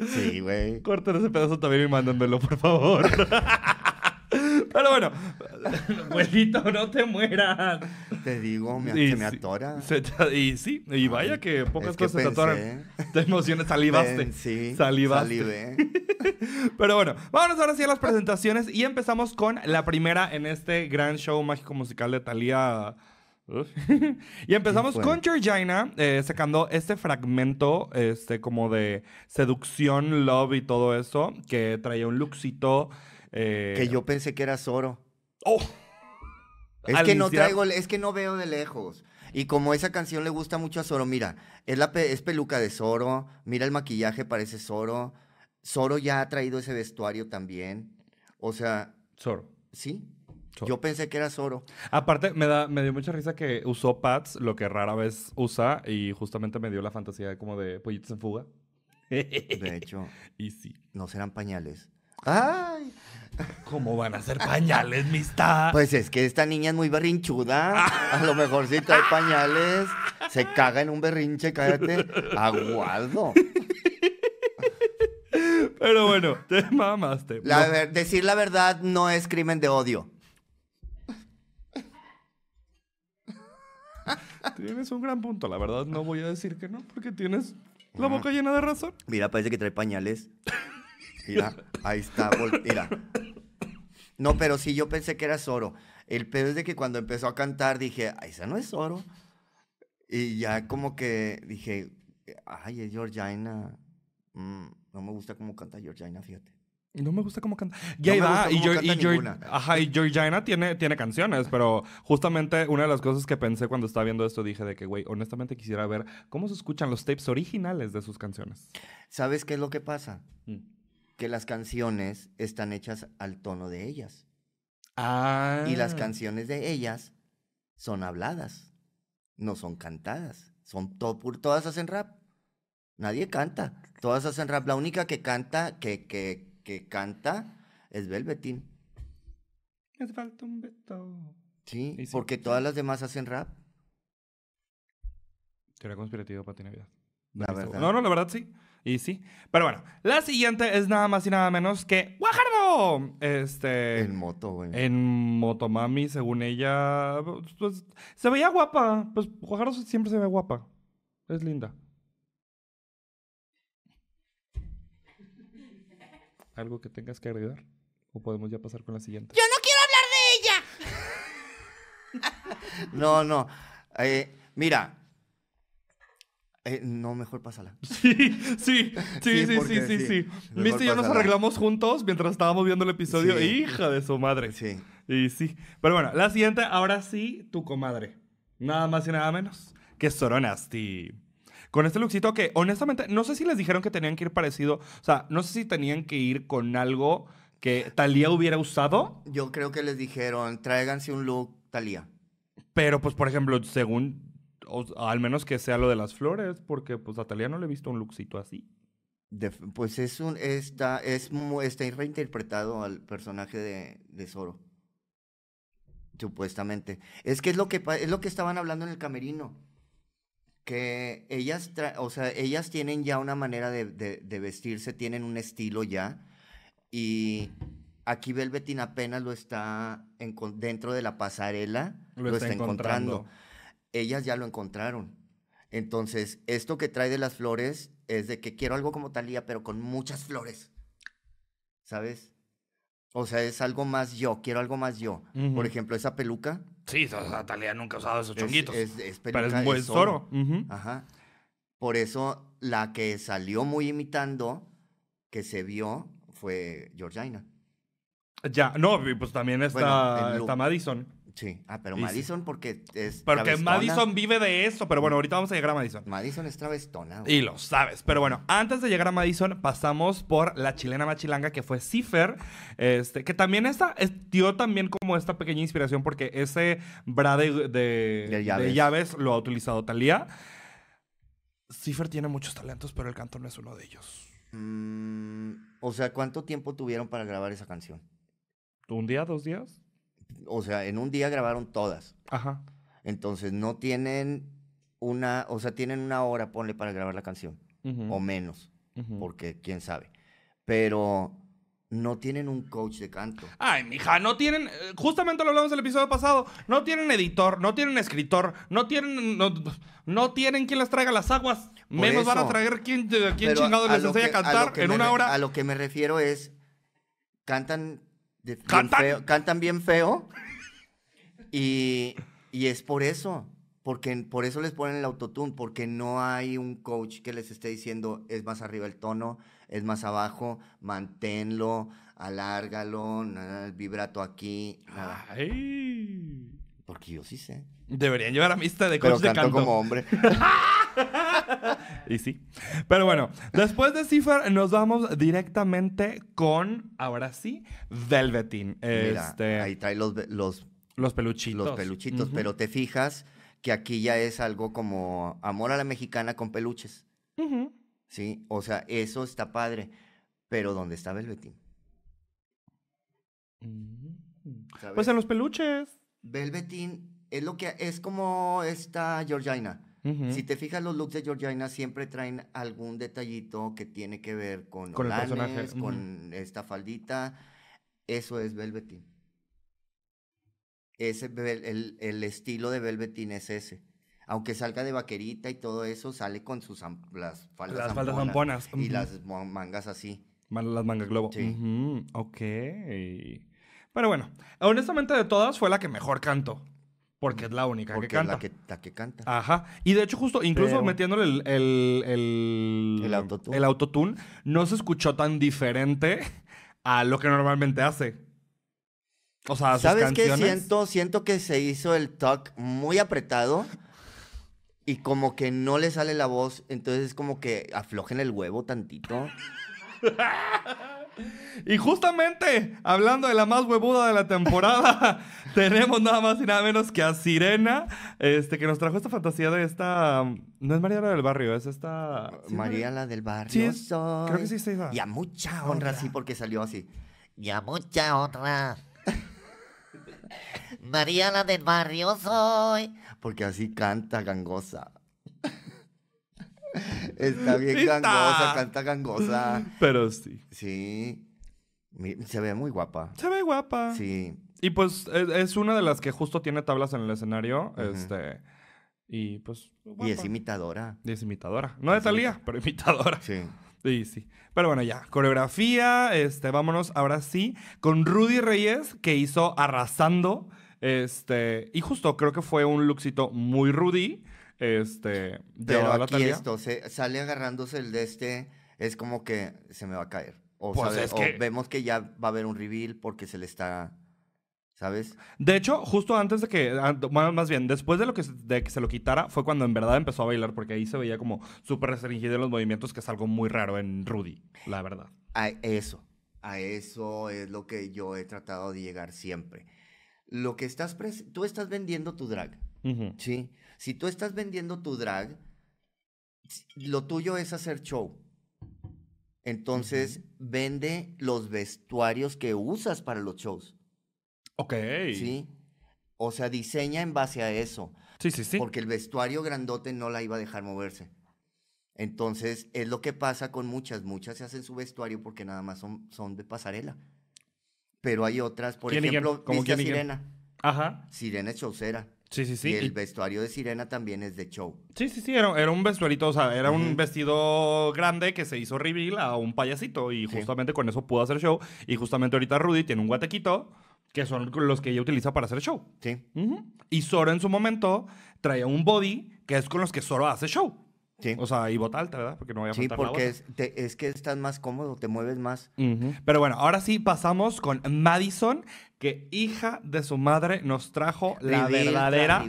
Sí, güey. Corten ese pedazo también y mándenmelo, por favor. Pero bueno, Abuelito, no te mueras. Te digo, me, se me atora. y sí, y vaya que pocas cosas te atoran. Te emociones salivaste. sí, salivaste. Salivé. Pero bueno, vámonos ahora sí a las presentaciones y empezamos con la primera en este gran show mágico musical de Thalía. y empezamos con Georgina eh, sacando este fragmento este como de seducción, love y todo eso, que traía un luxito eh, que yo pensé que era Zoro. Oh. Es que, no traigo, es que no veo de lejos. Y como esa canción le gusta mucho a Zoro, mira, es, la es peluca de Zoro, mira el maquillaje, parece Zoro. Zoro ya ha traído ese vestuario también. O sea. Zoro. Sí. Yo pensé que era Zoro. Aparte, me, da, me dio mucha risa que usó pads, lo que rara vez usa, y justamente me dio la fantasía como de pollitos en fuga. De hecho. y sí. No serán pañales. ¡Ay! ¿Cómo van a ser pañales, está. Pues es que esta niña es muy berrinchuda. A lo mejor si trae pañales, se caga en un berrinche, cállate. Aguardo. Pero bueno, te mamaste. decir la verdad no es crimen de odio. Tienes un gran punto, la verdad no voy a decir que no, porque tienes la boca llena de razón. Mira, parece que trae pañales. Mira, ahí está, mira. No, pero sí, yo pensé que era Zoro. El pedo es de que cuando empezó a cantar dije, Ay, ah, esa no es Zoro. Y ya como que dije, ay, es Georgina. Mm, no me gusta cómo canta Georgina, fíjate. No me gusta cómo canta. Ya no va, y, yo, ajá, Georgina tiene, tiene canciones, pero justamente una de las cosas que pensé cuando estaba viendo esto dije de que, güey, honestamente quisiera ver cómo se escuchan los tapes originales de sus canciones. ¿Sabes qué es lo que pasa? Mm las canciones están hechas al tono de ellas. Ah. Y las ah. canciones de ellas son habladas, no son cantadas. Son todas hacen rap. Nadie canta. Todas hacen rap. La única que canta, que, que, que canta es Velvetín. Me falta un veto. Sí, porque todas las demás hacen rap. Teoría conspirativa para ti Navidad. La verdad. No, no, la verdad sí. Y sí. Pero bueno, la siguiente es nada más y nada menos que Guajardo. Este. En moto, güey. En Motomami, según ella. Pues, se veía guapa. Pues Guajardo siempre se ve guapa. Es linda. ¿Algo que tengas que agregar? ¿O podemos ya pasar con la siguiente? ¡Yo no quiero hablar de ella! no, no. Eh, mira, eh, no, mejor pásala. Sí, sí, sí, sí, sí, sí, sí. y yo nos arreglamos juntos mientras estábamos viendo el episodio. Hija de su madre. Sí. Y sí. Pero bueno, la siguiente, ahora sí, tu comadre. Nada más y nada menos que Soronasti. Con este luxito que, honestamente, no sé si les dijeron que tenían que ir parecido. O sea, no sé si tenían que ir con algo que Talía hubiera usado. Yo creo que les dijeron, tráiganse un look Talía. Pero, pues, por ejemplo, según al menos que sea lo de las flores, porque pues a Talía no le he visto un luxito así. pues es un, está, es, está reinterpretado al personaje de, de Zoro. Supuestamente. Es que es lo que es lo que estaban hablando en el camerino. Que ellas o sea, ellas tienen ya una manera de, vestirse, tienen un estilo ya. Y aquí Velvetin apenas lo está en, dentro de la pasarela, lo, está, encontrando ellas ya lo encontraron. Entonces, esto que trae de las flores es de que quiero algo como Talia pero con muchas flores. ¿Sabes? O sea, es algo más yo, quiero algo más yo. Por ejemplo, esa peluca. Sí, o nunca ha usado esos chonguitos. Es, peluca, pero es Ajá. Por eso, la que salió muy imitando, que se vio, fue Georgina. Ya, no, pues también está, está Madison. Sí, ah, pero Madison porque es Porque Madison vive de eso, pero bueno, ahorita vamos a llegar a Madison. Madison es travestona. Y lo sabes, pero bueno, antes de llegar a Madison pasamos por la chilena machilanga que fue Cipher este, que también esta dio también como esta pequeña inspiración porque ese bra de, de, llaves. lo ha utilizado Talía. Cipher tiene muchos talentos, pero el canto no es uno de ellos. Mm, o sea, ¿cuánto tiempo tuvieron para grabar esa canción? ¿Un día, dos días? o sea, en un día grabaron todas. Ajá. Entonces no tienen una, o sea, tienen una hora, ponle, para grabar la canción. O menos, porque quién sabe. Pero no tienen un coach de canto. Ay, mija, no tienen. Eh, justamente lo hablamos el episodio pasado. No tienen editor, no tienen escritor, no tienen. No, tienen quien les traiga las aguas. menos van a traer quien, eh, quien chingado les enseña a cantar en una hora. A lo que me refiero es. Cantan ¿Cantan? Bien feo, Y, es por eso. Porque por eso les ponen el autotune, porque no hay un coach que les esté diciendo es más arriba el tono, es más abajo, manténlo, alárgalo, el vibrato aquí. Porque yo sí sé. Deberían llevar a mista de coach Pero de canto. como hombre. y sí. Pero bueno, después de cifar nos vamos directamente con, ahora sí, Velvetín Mira, este, ahí trae los, los, los peluchitos. Los peluchitos, pero te fijas que aquí ya es algo como amor a la mexicana con peluches. Sí, o sea, eso está padre. Pero ¿dónde está Velvetín mm. Pues en los peluches. Velvetín es lo que es como esta Georgina. Si te fijas, los looks de Georgina siempre traen algún detallito que tiene que ver con, con con esta faldita. Eso es velvetín. Ese, el, estilo de velvetín es ese. Aunque salga de vaquerita y todo eso, sale con sus las faldas las Y las mangas así. Las mangas globo. Sí. Ok. Pero bueno, honestamente de todas fue la que mejor canto. Porque es la única que canta. la que, canta. Ajá. Y de hecho, justo, incluso metiéndole el, el, el, autotune. no se escuchó tan diferente a lo que normalmente hace. O sea, sus ¿Sabes qué? Siento, siento que se hizo el talk muy apretado y como que no le sale la voz. Entonces, es como que aflojen el huevo tantito y justamente, hablando de la más huevuda de la temporada, tenemos nada más y nada menos que a Sirena, este, que nos trajo esta fantasía de esta... No es Mariana del Barrio, es esta... Mariana del Barrio Creo que sí Y a mucha honra, sí, porque salió así. Y a mucha honra. Mariana del Barrio soy. Porque así canta gangosa. Está bien gangosa, canta gangosa. Pero sí. Sí. Se ve muy guapa. Se ve guapa. Sí. Y pues es, una de las que justo tiene tablas en el escenario. Este. Y pues. Y es imitadora. Y es imitadora. No de Talía, pero imitadora. Sí. Sí, sí. Pero bueno, ya. Coreografía. Este, vámonos ahora sí. Con Rudy Reyes, que hizo Arrasando. Este. Y justo creo que fue un luxito muy Rudy. Este, pero aquí la esto, se sale agarrándose el de este, es como que se me va a caer. Pues o, que... vemos que ya va a haber un reveal porque se le está ¿sabes? De hecho, justo antes de que, bueno, ah, más bien, después de, lo que, de que se lo quitara, fue cuando en verdad empezó a bailar, porque ahí se veía como súper restringido en los movimientos, que es algo muy raro en Rudy, la verdad. A eso, a eso es lo que yo he tratado de llegar siempre. Lo que estás, tú estás vendiendo tu drag, ¿sí? Si tú estás vendiendo tu drag, lo tuyo es hacer show. Entonces, vende los vestuarios que usas para los shows. Ok. Sí. O sea, diseña en base a eso. Sí, sí, sí. Porque el vestuario grandote no la iba a dejar moverse. Entonces, es lo que pasa con muchas. Muchas se hacen su vestuario porque nada más son, son de pasarela. Pero hay otras, por ejemplo, como Sirena. Ajá. Sirena es chaucera. Sí, sí, sí. Y el vestuario de Sirena también es de show. Sí, sí, sí, era, un vestuario, o sea, era un vestido grande que se hizo reveal a un payasito y justamente con eso pudo hacer show. Y justamente ahorita Rudy tiene un guatequito que son los que ella utiliza para hacer show. Sí. Y Zoro en su momento traía un body que es con los que Zoro hace show. O sea, y botal, ¿verdad? Porque no voy a Sí, porque es, que estás más cómodo, te mueves más. Pero bueno, ahora sí pasamos con Madison, que hija de su madre nos trajo la verdadera.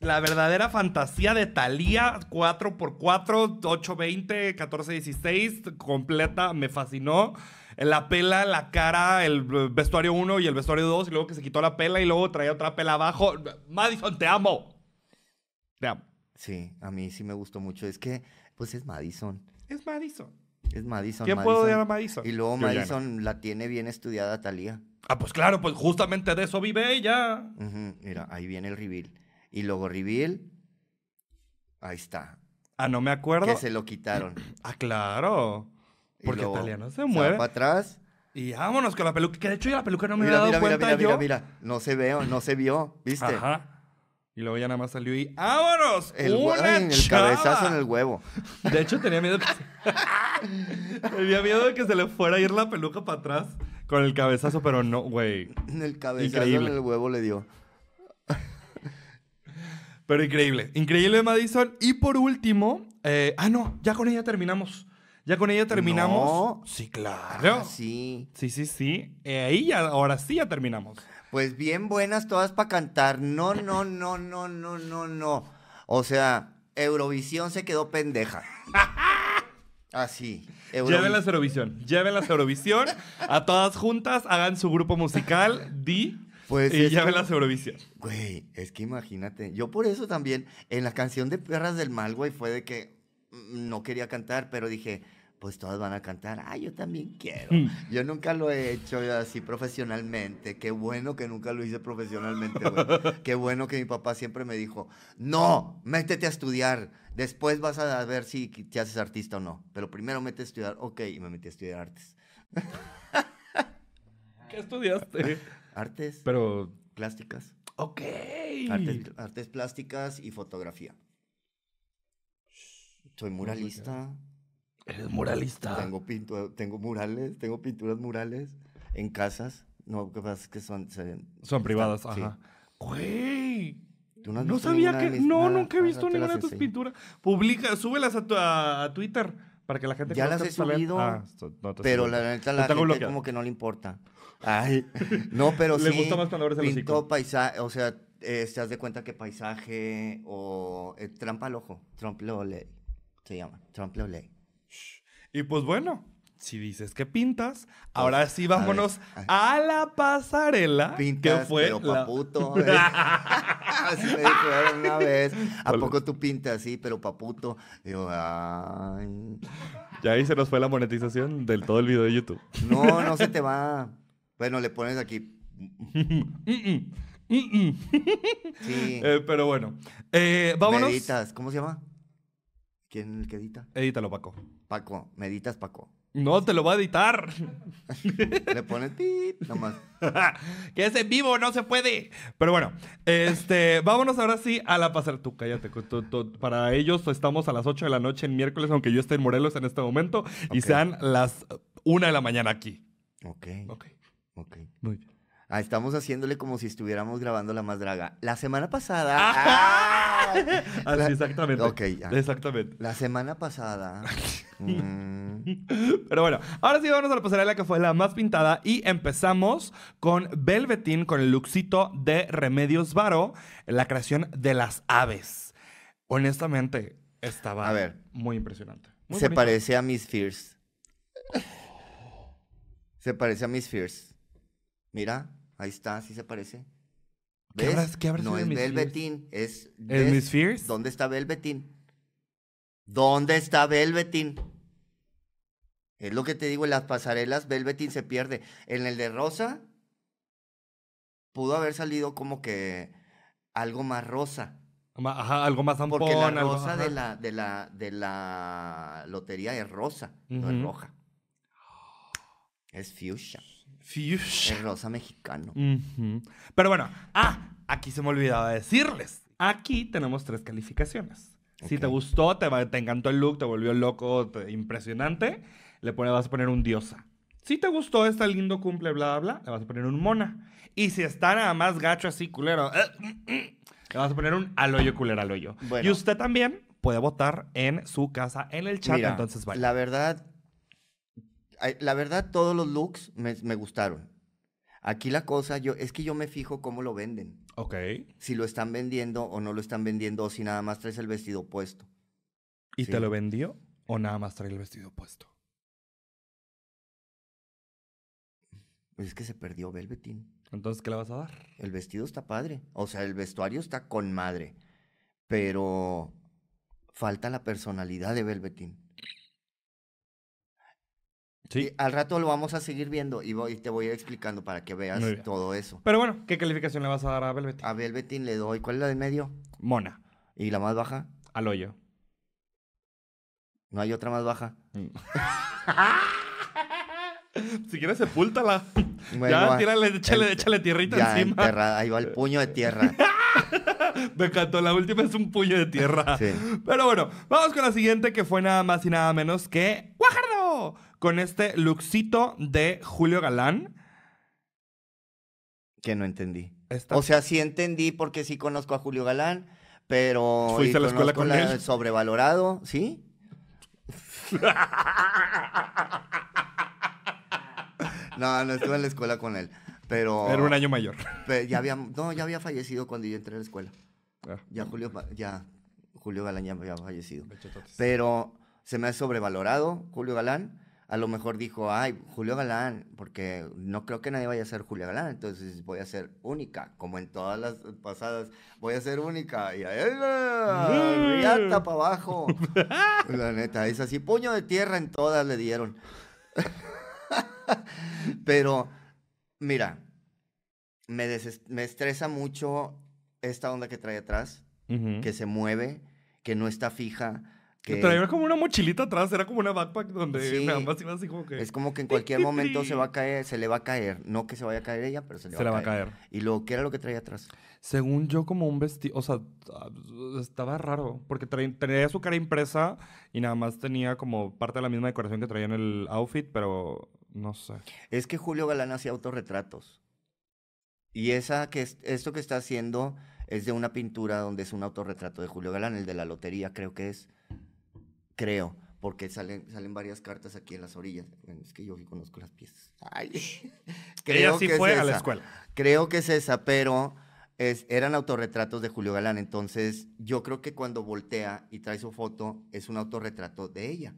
La verdadera fantasía de Thalía 4x4, 820, 1416, completa, me fascinó. La pela, la cara, el vestuario 1 y el vestuario 2, y luego que se quitó la pela y luego traía otra pela abajo. Madison, te amo. Te amo. Sí, a mí sí me gustó mucho. Es que, pues es Madison. Es Madison. Es Madison. ¿Quién Madison. puede odiar a Madison? Y luego Madison la tiene bien estudiada Talía. Ah, pues claro, pues justamente de eso vive ella. Mira, ahí viene el reveal. Y luego reveal. Ahí está. Ah, no me acuerdo. Que se lo quitaron. ah, claro. Porque Talía no se mueve. para atrás. Y vámonos con la peluca. Que de hecho yo la peluca no me había dado cuenta mira, mira, yo. Mira, mira, no se veo, no se vio, ¿viste? Ajá. Y luego ya nada más salió y ¡vámonos! El, ¡Una el cabezazo en el huevo. De hecho, tenía miedo, que... tenía miedo de que se le fuera a ir la peluca para atrás con el cabezazo, pero no, güey. En El cabezazo increíble. en el huevo le dio. pero increíble. Increíble, Madison. Y por último, eh, ah, no, ya con ella terminamos. ¿Ya con ella terminamos? sí, claro. Sí. Sí, sí, sí. Eh, ahí ya, ahora sí ya terminamos. Pues bien buenas todas para cantar. No, no, no, no, no, no, no. O sea, Eurovisión se quedó pendeja. Así. Llévenlas a Eurovisión. Llévenlas a Eurovisión. a todas juntas, hagan su grupo musical, di. Pues y llévenlas a Eurovisión. Güey, es que imagínate. Yo por eso también, en la canción de Perras del Mal, güey, fue de que mm, no quería cantar, pero dije, pues todas van a cantar, ah, yo también quiero. Mm. Yo nunca lo he hecho así profesionalmente, qué bueno que nunca lo hice profesionalmente, qué bueno que mi papá siempre me dijo, no, métete a estudiar, después vas a ver si te haces artista o no, pero primero métete a estudiar, ok, y me metí a estudiar artes. ¿Qué estudiaste? Artes. Pero... Plásticas. Ok. artes plásticas y fotografía. Soy muralista. Eres muralista. Tengo, pinto tengo murales, tengo pinturas murales en casas. No, que pasa que son... son privadas, ajá. Güey. No, sabía que... no, nunca he visto ninguna de tus pinturas. Publica, súbelas a, a, Twitter para que la gente... Ya las he subido, ah, pero la neta la, gente como que no le importa. Ay, no, pero sí. Le gusta más cuando abres el Pinto paisaje, o sea, eh, te de cuenta que paisaje o... Eh, trampa al ojo, trompe se llama, trompe y pues bueno, si dices que pintas, pues, ahora sí vámonos a, la pasarela. Pintas, fue pero paputo. Así una vez. ¿A poco tú pintas? así, pero paputo. Digo, Ya ahí se nos fue la monetización del todo el video de YouTube. No, no se te va. Bueno, le pones aquí. Eh, pero bueno. Eh, vámonos. ¿Cómo se llama? ¿Quién el que edita? Edítalo, Paco. Paco, meditas Paco. No, te lo va a editar. Le pone tit, nomás. que es en vivo, no se puede. Pero bueno, este, vámonos ahora sí a la pasar. cállate. para ellos estamos a las 8 de la noche en miércoles, aunque yo esté en Morelos en este momento, y sean las 1 de la mañana aquí. Ok. Ok. Ok. Muy bien. Ah, estamos haciéndole como si estuviéramos grabando La Más Draga. La semana pasada... Ah. Ah, exactamente. Exactamente. La semana pasada... Mm. Pero bueno, ahora sí vamos a la pasarela que fue la más pintada y empezamos con Velvetín, con el luxito de Remedios Varo, la creación de las aves. Honestamente, estaba muy impresionante. se parece a Miss Fierce. Se parece a Miss Fierce. Mira. Ahí está, sí se parece. ¿Qué habrás, no es velvetín, es... ¿Dónde está velvetín. ¿Dónde está Velvetín? Es lo que te digo, en las pasarelas Velvetín se pierde. En el de Rosa pudo haber salido como que algo más rosa. Ajá, algo más amplio Porque la rosa de, la, de, la, de la lotería es rosa, no es roja. Es fuchsia. El rosa mexicano. Pero bueno, ah, aquí se me olvidaba decirles. Aquí tenemos tres calificaciones. Si te gustó, te, te, encantó el look, te volvió loco, impresionante, le vas a poner un diosa. Si te gustó este lindo cumple, bla, bla, bla, le vas a poner un mona. Y si está nada más gacho así, culero, eh, mm, mm, le vas a poner un aloyo, culero, aloyo. Y usted también puede votar en su casa, en el chat, entonces vaya. La verdad, la verdad, todos los looks me, gustaron. Aquí la cosa yo, es que yo me fijo cómo lo venden. Ok. Si lo están vendiendo o no lo están vendiendo, o si nada más traes el vestido puesto. ¿Y te lo vendió o nada más trae el vestido puesto? Pues es que se perdió Velvetín. Entonces, ¿qué le vas a dar? El vestido está padre. O sea, el vestuario está con madre. Pero falta la personalidad de Velvetín. Sí. al rato lo vamos a seguir viendo y, voy, te voy a ir explicando para que veas todo eso. Pero bueno, ¿qué calificación le vas a dar a Velvetin? A Velvetin le doy, ¿cuál es la de medio? Mona. ¿Y la más baja? Al hoyo. ¿No hay otra más baja? Mm. si quieres, sepúltala. ya, tírale, échale, échale tierrita ya Enterrada, ahí va el puño de tierra. Me encantó, la última es un puño de tierra. Sí. Pero bueno, vamos con la siguiente que fue nada más y nada menos que... ¡Guajardo! con este luxito de Julio Galán. Que no entendí. O sea, sí entendí porque sí conozco a Julio Galán, pero. Fuiste a la escuela con él. Sobrevalorado, ¿sí? no, no estuve en la escuela con él. Pero. Era un año mayor. ya había, no, ya había fallecido cuando yo entré a la escuela. Ah. Ya Julio, ya, Julio Galán ya había fallecido. Pero se me ha sobrevalorado Julio Galán a lo mejor dijo, ay, Julio Galán, porque no creo que nadie vaya a ser Julio Galán, entonces voy a ser única, como en todas las pasadas, voy a ser única. Y ahí, riata para abajo. La neta, es así, puño de tierra en todas le dieron. Pero, mira, me, me estresa mucho esta onda que trae atrás, que se mueve, que no está fija Traía como una mochilita atrás, era como una backpack donde nada más iba así como que... Es como que en cualquier momento se va a caer, se le va a caer. No que se vaya a caer ella, pero se le va, a caer. a caer. ¿Y luego qué era lo que traía atrás? Según yo, como un vestido, o sea, estaba raro, porque tenía su cara impresa y nada más tenía como parte de la misma decoración que traía en el outfit, pero no sé. Es que Julio Galán hacía autorretratos. Y esa que esto que está haciendo es de una pintura donde es un autorretrato de Julio Galán, el de la lotería creo que es creo, porque salen, salen varias cartas aquí en las orillas. Es que yo sí conozco las piezas. Creo Ella sí que fue a la escuela. Creo que es esa, pero es, eran autorretratos de Julio Galán. Entonces, yo creo que cuando voltea y trae su foto, es un autorretrato de ella.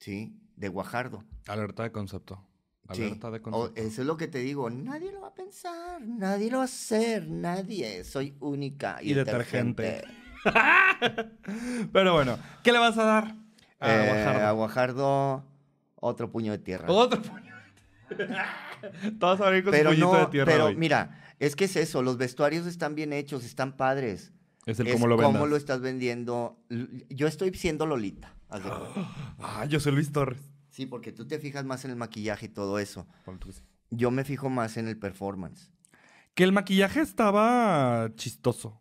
¿Sí? De Guajardo. Alerta de concepto. Alerta de concepto. eso es lo que te digo. Nadie lo va a pensar, nadie lo va a hacer, nadie. Soy única. Y, detergente. Pero bueno, ¿qué le vas a dar a eh, Guajardo? A Guajardo, otro puño de tierra. Otro puño de tierra. Todos con pero puñito de tierra. Pero mira, es que es eso, los vestuarios están bien hechos, están padres. Es el cómo lo vendes. Cómo lo estás vendiendo. Yo estoy siendo Lolita. ah, yo soy Luis Torres. Sí, porque tú te fijas más en el maquillaje y todo eso. Yo me fijo más en el performance. Que el maquillaje estaba chistoso.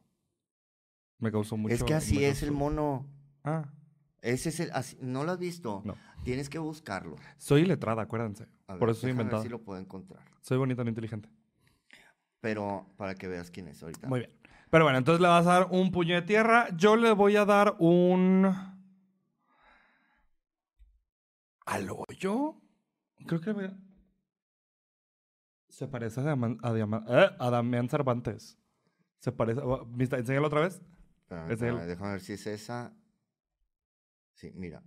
Me causó mucho. Es que así es el mono. Ah. Ese es el. ¿No lo has visto? No. Tienes que buscarlo. Soy letrada, acuérdense. Por eso soy inventada. lo puedo encontrar. Soy bonita, y inteligente. Pero para que veas quién es ahorita. Muy bien. Pero bueno, entonces le vas a dar un puño de tierra. Yo le voy a dar un. ¿Al hoyo? Creo que. Se parece a, a, eh, a Damián Cervantes. Se parece. ¿Me oh, está... Enséñalo otra vez. Espérame, es ver si es esa. Sí, mira.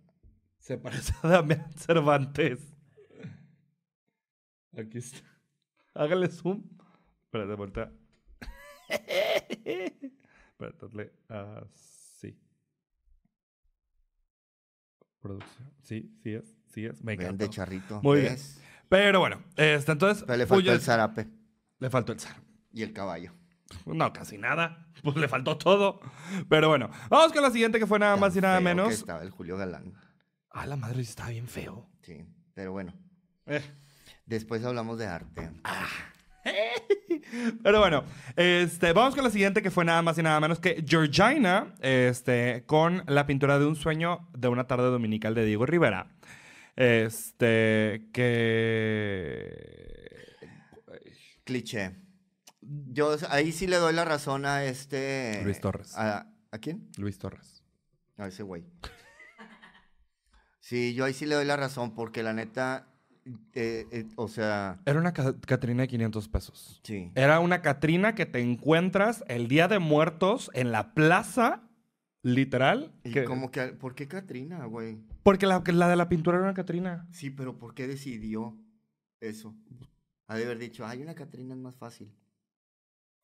Se parece a Damián Cervantes. Aquí está. Hágale zoom. Espérate, vuelta. Espérate, así. Producción. Sí, sí es, sí es. Me encanta. charrito. Muy bien. Pero bueno, está entonces. le faltó el zarape. Le faltó el zarape. Y el caballo. No, casi nada. Pues le faltó todo. Pero bueno, vamos con la siguiente que fue nada más y nada menos. el Julio Galán. Ah, la madre estaba bien feo. Sí, pero bueno. Eh. Después hablamos de arte. Ah. Pero bueno, este, vamos con la siguiente que fue nada más y nada menos que Georgina este, con la pintura de un sueño de una tarde dominical de Diego Rivera. Este, que... Cliché. Yo ahí sí le doy la razón a este. Luis Torres. ¿A, quién? Luis Torres. A ese güey. sí, yo ahí sí le doy la razón porque la neta. Eh, eh, o sea. Era una Catrina de 500 pesos. Sí. Era una Catrina que te encuentras el día de muertos en la plaza, literal. ¿Y como que. ¿Por qué Catrina, güey? Porque la, la de la pintura era una Catrina. Sí, pero ¿por qué decidió eso? Ha de haber dicho, hay una Catrina es más fácil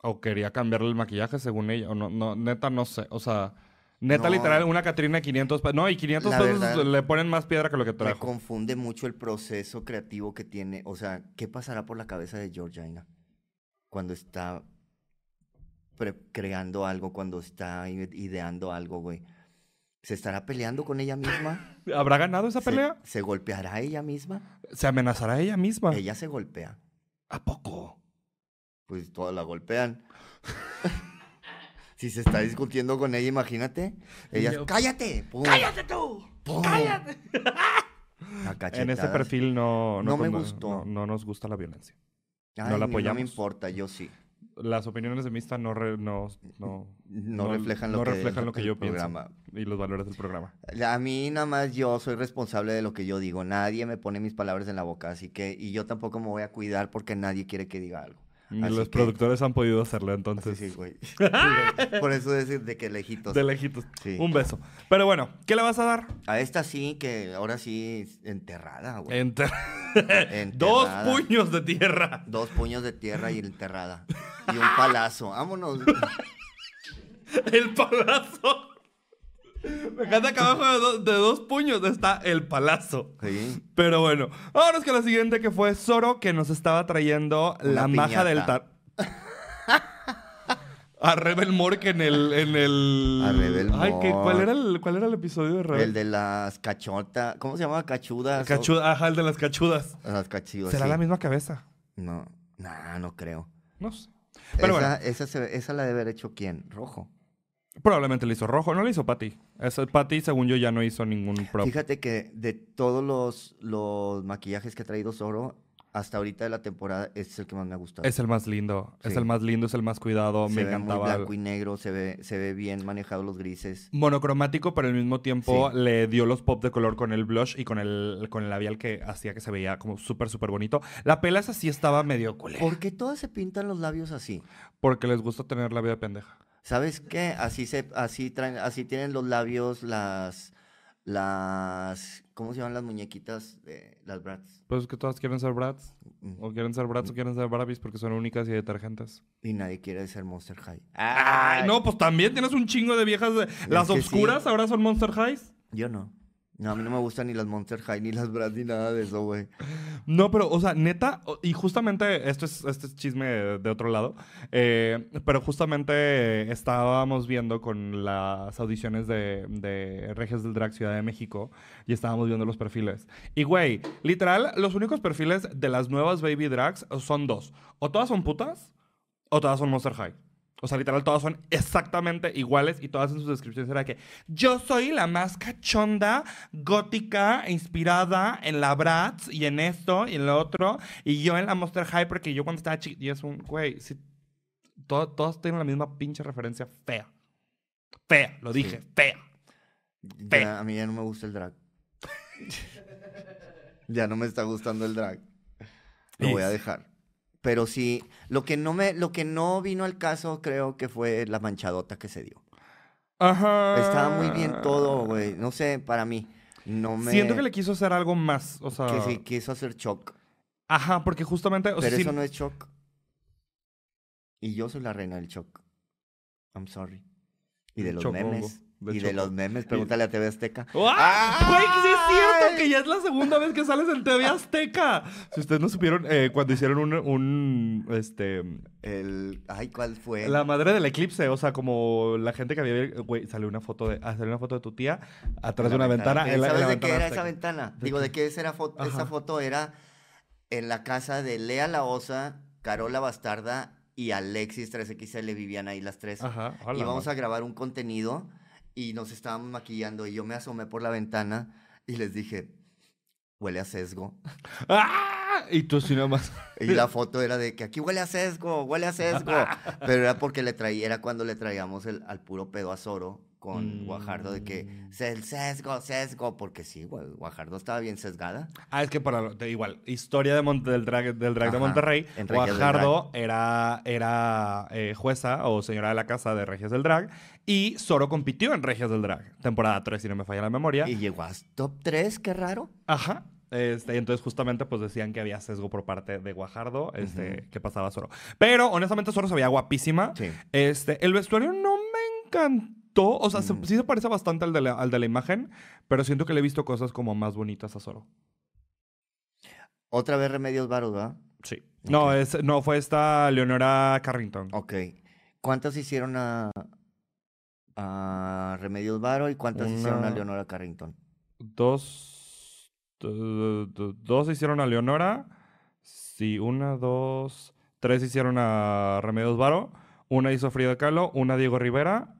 o quería cambiarle el maquillaje según ella, o no, no neta no sé, o sea, neta literal una Catrina 500 pesos, no, y 500 pesos le ponen más piedra que lo que trajo. Me confunde mucho el proceso creativo que tiene, o sea, ¿qué pasará por la cabeza de Georgina cuando está creando algo, cuando está ideando algo, güey? ¿Se estará peleando con ella misma? ¿Habrá ganado esa pelea? ¿Se, ¿Se golpeará ella misma? ¿Se amenazará ella misma? Ella se golpea. ¿A poco? pues todas la golpean. si se está discutiendo con ella, imagínate. Ella, cállate. cállate tú. cállate. en este perfil no, no, me gustó. No, nos gusta la violencia. no la apoyamos. No me importa, yo sí. Las opiniones de Mista no, no, reflejan lo, que, reflejan lo que yo pienso y los valores del programa. A mí nada más yo soy responsable de lo que yo digo. Nadie me pone mis palabras en la boca, así que y yo tampoco me voy a cuidar porque nadie quiere que diga algo. Y los productores han podido hacerlo, entonces. sí, güey. Por eso decir de que lejitos. De lejitos. Un beso. Pero bueno, ¿qué le vas a dar? A esta sí, que ahora sí enterrada, güey. enterrada. Dos puños de tierra. Dos puños de tierra y enterrada. Y un palazo. Vámonos. El palazo. Me encanta que abajo de, dos puños está el palazo. Pero bueno, Ahora es que la siguiente que fue Zoro que nos estaba trayendo la maja del tar. A Rebel Mork en el. En el... A Ay, ¿cuál, era el, ¿cuál era el episodio de Rebel? El de las cachotas. ¿Cómo se llamaba? Cachudas. Ajá, el de las cachudas. Las cachudas. ¿Será la misma cabeza? No, no, no creo. No sé. Pero bueno. esa, esa la debe haber hecho quién? Rojo. Probablemente le hizo rojo, no le hizo Patty. Ese Patty, según yo, ya no hizo ningún prop. Fíjate que de todos los, los maquillajes que ha traído Zoro, hasta ahorita de la temporada, este es el que más me ha gustado. Es el más lindo, es el más lindo, es el más cuidado. Se me ve encantaba. Muy blanco y negro, se ve, se ve bien manejado los grises. Monocromático, pero al mismo tiempo le dio los pop de color con el blush y con el, con el labial que hacía que se veía como súper, súper bonito. La pelaza sí estaba medio culera. ¿Por qué todas se pintan los labios así? Porque les gusta tener labio de pendeja. ¿Sabes qué? Así, se, así, así tienen los labios las, las, ¿cómo se llaman las muñequitas de las brats? Pues que todas quieren ser brats. O quieren ser brats o quieren ser Barbies porque son únicas y de tarjetas Y nadie quiere ser Monster High. ¡Ay! no, pues también tienes un chingo de viejas. Las oscuras ahora son Monster Highs. Yo no. No, a mí no me gustan ni las Monster High, ni las brats, ni nada de eso, güey. No, pero, o sea, neta, y justamente, esto es, este es chisme de, otro lado, eh, pero justamente estábamos viendo con las audiciones de, de del Drag Ciudad de México y estábamos viendo los perfiles. Y, güey, literal, los únicos perfiles de las nuevas Baby Drags son dos. O todas son putas o todas son Monster High. O sea, literal, todas son exactamente iguales y todas en sus descripciones era que yo soy la más cachonda, gótica, inspirada en la Bratz y en esto y en lo otro. Y yo en la Monster High, porque yo cuando estaba chiquito y es un, güey, si, todas tienen la misma pinche referencia fea. Fea, lo dije, fea. a mí ya no me gusta el drag. ya no me está gustando el drag. Lo voy a dejar pero sí, lo que no me, lo que no vino al caso creo que fue la manchadota que se dio. Ajá. Estaba muy bien todo, güey. No sé, para mí. No me... Siento que le quiso hacer algo más, o sea... Que sí, quiso hacer shock. Ajá, porque justamente... pero eso no es shock. Y yo soy la reina del shock. I'm sorry. Y de los memes y de los memes, pregúntale a TV Azteca. ¡Güey, sí es cierto que ya es la segunda vez que sales en TV Azteca! Si ustedes no supieron, eh, cuando hicieron un, este... El... Ay, ¿cuál fue? La madre del eclipse, o sea, como la gente que había... Güey, salió una foto de... Ah, una foto de tu tía atrás de una ventana. ¿Sabes de qué era esa ventana? Digo, ¿de qué esa foto? Esa foto era en la casa de Lea La Osa, Carola Bastarda y Alexis 3XL, vivían ahí las tres. Ajá, y vamos a grabar un contenido y nos estábamos maquillando y yo me asomé por la ventana y les dije, huele a sesgo. ¡Ah! Y tú sí más. y la foto era de que aquí huele a sesgo, huele a sesgo. Pero era porque le traía, era cuando le traíamos el, al puro pedo a Zoro con Guajardo de que mm. el sesgo, sesgo, porque sí, Guajardo estaba bien sesgada. Ah, es que para igual, historia de del drag, del de Monterrey, Guajardo era, era eh, jueza o señora de la casa de Regias del Drag y Soro compitió en Regias del Drag, temporada 3, si no me falla la memoria. Y llegó a top 3, qué raro. Ajá. Este, entonces justamente pues decían que había sesgo por parte de Guajardo, este, que pasaba Soro. Pero honestamente Soro se veía guapísima. Este, el vestuario no me encantó o sea, mm. sí se parece bastante al de, la, al de la imagen, pero siento que le he visto cosas como más bonitas a Zoro. Otra vez Remedios Varo ¿verdad? Sí. No, es, no, fue esta Leonora Carrington. Ok. ¿Cuántas hicieron a, Remedios Varo y cuántas hicieron a Leonora Carrington? Dos. Dos hicieron a Leonora. Sí, una, dos, tres hicieron a Remedios Varo, una hizo Frida Kahlo, una Diego Rivera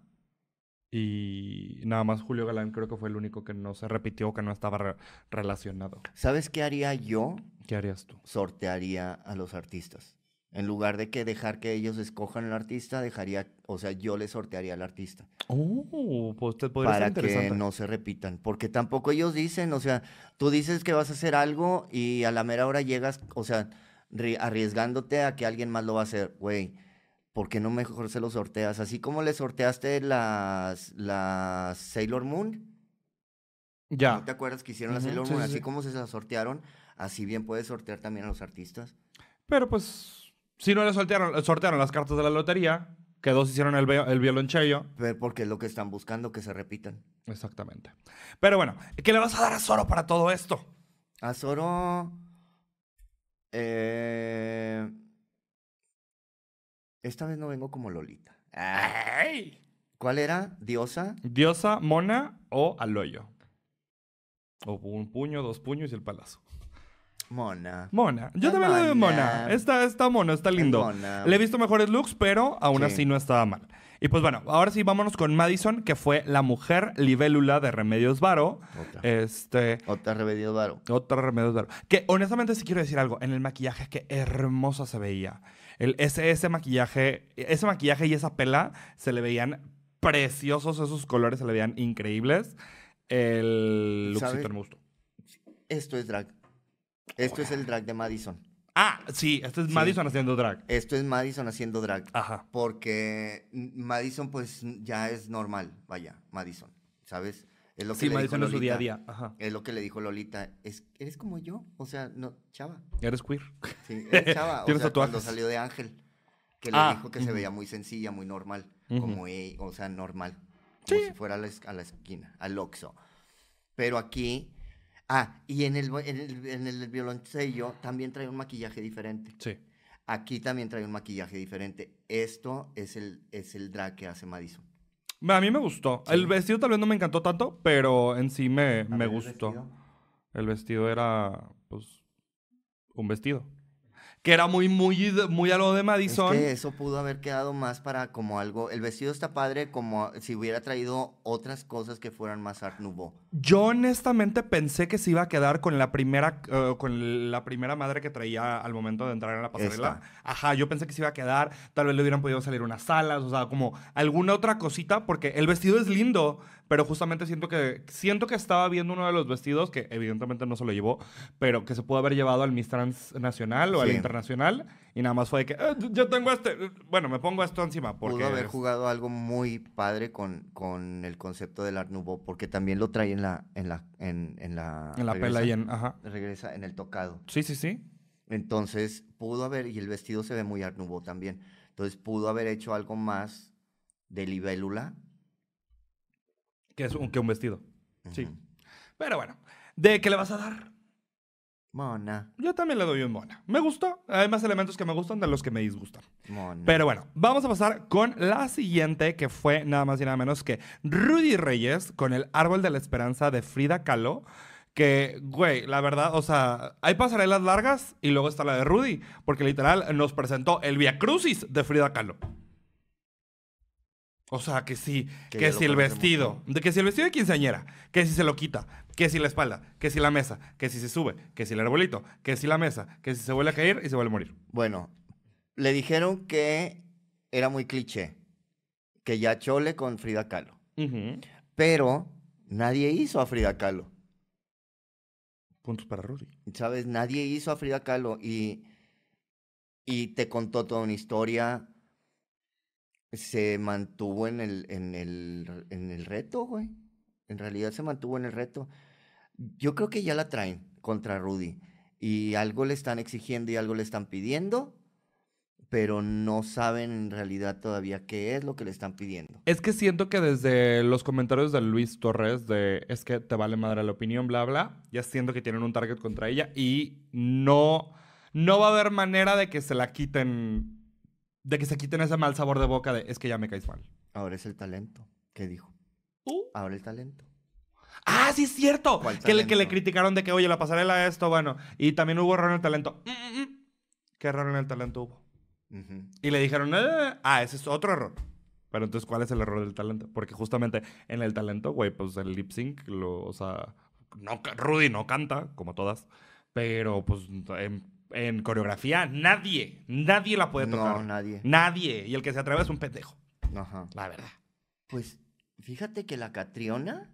y nada más Julio Galán creo que fue el único que no se repitió, que no estaba relacionado. ¿Sabes qué haría yo? ¿Qué harías tú? Sortearía a los artistas. En lugar de que dejar que ellos escojan al el artista, dejaría, o sea, yo le sortearía al artista. Oh, pues usted podría Para ser que no se repitan, porque tampoco ellos dicen, o sea, tú dices que vas a hacer algo y a la mera hora llegas, o sea, arriesgándote a que alguien más lo va a hacer, güey ¿por qué no mejor se los sorteas? Así como le sorteaste las, las Sailor Moon. Ya. te acuerdas que hicieron las Sailor Moon? así como se las sortearon, así bien puedes sortear también a los artistas. Pero pues, si no le sortearon, sortearon las cartas de la lotería, que dos hicieron el, el porque es lo que están buscando, que se repitan. Exactamente. Pero bueno, ¿qué le vas a dar a Zoro para todo esto? A Zoro... Eh, esta vez no vengo como Lolita. Ah. ¡Ay! ¿Cuál era? ¿Diosa? Diosa, mona o aloyo. O un puño, dos puños y el palazo. Mona. Mona. Yo también le doy mona. Está, mono, está lindo. Le he visto mejores looks, pero aún así no estaba mal. Y pues bueno, ahora sí vámonos con Madison, que fue la mujer libélula de Remedios Varo. Otra. Este, otra Remedios Varo. Otra Remedios Varo. Que honestamente sí quiero decir algo, en el maquillaje que hermosa se veía ese, maquillaje, ese maquillaje y esa pela se le veían preciosos, esos colores se le veían increíbles. El Luxito hermoso. Esto es drag. Esto es el drag de Madison. Ah, sí, esto es Madison haciendo drag. Esto es Madison haciendo drag. Ajá. Porque Madison, pues ya es normal, vaya, Madison, ¿sabes? Es lo que sí, le dijo Su día a día. Es lo que le dijo Lolita. Es, eres como yo. O sea, no, chava. Eres queer. Sí, eres chava. o sea, cuando salió de Ángel, que le ah, dijo que se veía muy sencilla, muy normal. E, o sea, normal. Como si fuera a la, esquina, al Oxo. Pero aquí. Ah, y en el, en el, en violoncello también trae un maquillaje diferente. Sí. Aquí también trae un maquillaje diferente. Esto es el, es el drag que hace Madison. A mí me gustó. El vestido tal vez no me encantó tanto, pero en sí me, gustó. el vestido era, pues, un vestido que era muy, muy, muy a lo de Madison. Es que eso pudo haber quedado más para como algo. El vestido está padre, como si hubiera traído otras cosas que fueran más Art Nouveau. Yo honestamente pensé que se iba a quedar con la primera, eh, con la primera madre que traía al momento de entrar en la pasarela. Ajá, yo pensé que se iba a quedar. Tal vez le hubieran podido salir unas alas, o sea, como alguna otra cosita, porque el vestido es lindo pero justamente siento que siento que estaba viendo uno de los vestidos que evidentemente no se lo llevó, pero que se pudo haber llevado al Miss Trans nacional o al internacional y nada más fue de que ah, yo tengo este, bueno, me pongo esto encima porque pudo haber jugado algo muy padre con, con el concepto del Art Nouveau porque también lo trae en la en la en, la en la pela y en ajá. regresa en el tocado. Sí, sí, sí. Entonces pudo haber y el vestido se ve muy Art Nouveau también. Entonces pudo haber hecho algo más de libélula que, es un, que un vestido. Sí. Pero bueno, ¿de qué le vas a dar? Mona. Yo también le doy un mona. Me gustó. Hay más elementos que me gustan de los que me disgustan. Mona. Pero bueno, vamos a pasar con la siguiente, que fue nada más y nada menos que Rudy Reyes con el Árbol de la Esperanza de Frida Kahlo. Que, güey, la verdad, o sea, hay pasarelas largas y luego está la de Rudy, porque literal nos presentó el Via Crucis de Frida Kahlo. O sea, que sí, que, si el vestido, que si el vestido de quinceañera, que si se lo quita, que si la espalda, que si la mesa, que si se sube, que si el arbolito, que si la mesa, que si se vuelve a caer y se vuelve a morir. Bueno, le dijeron que era muy cliché, que ya chole con Frida Kahlo. Pero nadie hizo a Frida Kahlo. Puntos para Rudy. ¿Sabes? Nadie hizo a Frida Kahlo y, y te contó toda una historia se mantuvo en el, en el, en el reto, güey. En realidad se mantuvo en el reto. Yo creo que ya la traen contra Rudy. Y algo le están exigiendo y algo le están pidiendo pero no saben en realidad todavía qué es lo que le están pidiendo. Es que siento que desde los comentarios de Luis Torres de es que te vale madre la opinión, bla, bla, ya siento que tienen un target contra ella y no, no va a haber manera de que se la quiten de que se quiten ese mal sabor de boca de es que ya me caes mal. Ahora es el talento. ¿Qué dijo? Ahora el talento. Ah, sí es cierto. Que le, criticaron de que, oye, la pasarela esto, bueno. Y también hubo error en el talento. Mm, mm, mm. ¿Qué error en el talento hubo? Y le dijeron, eh, ah, ese es otro error. Pero entonces, ¿cuál es el error del talento? Porque justamente en el talento, güey, pues el lip sync, lo, o sea, Rudy no canta, como todas, pero pues en coreografía, nadie, nadie la puede tocar. No, nadie. Nadie. Y el que se atreve es un pendejo. Ajá. La verdad. Pues fíjate que la Catriona.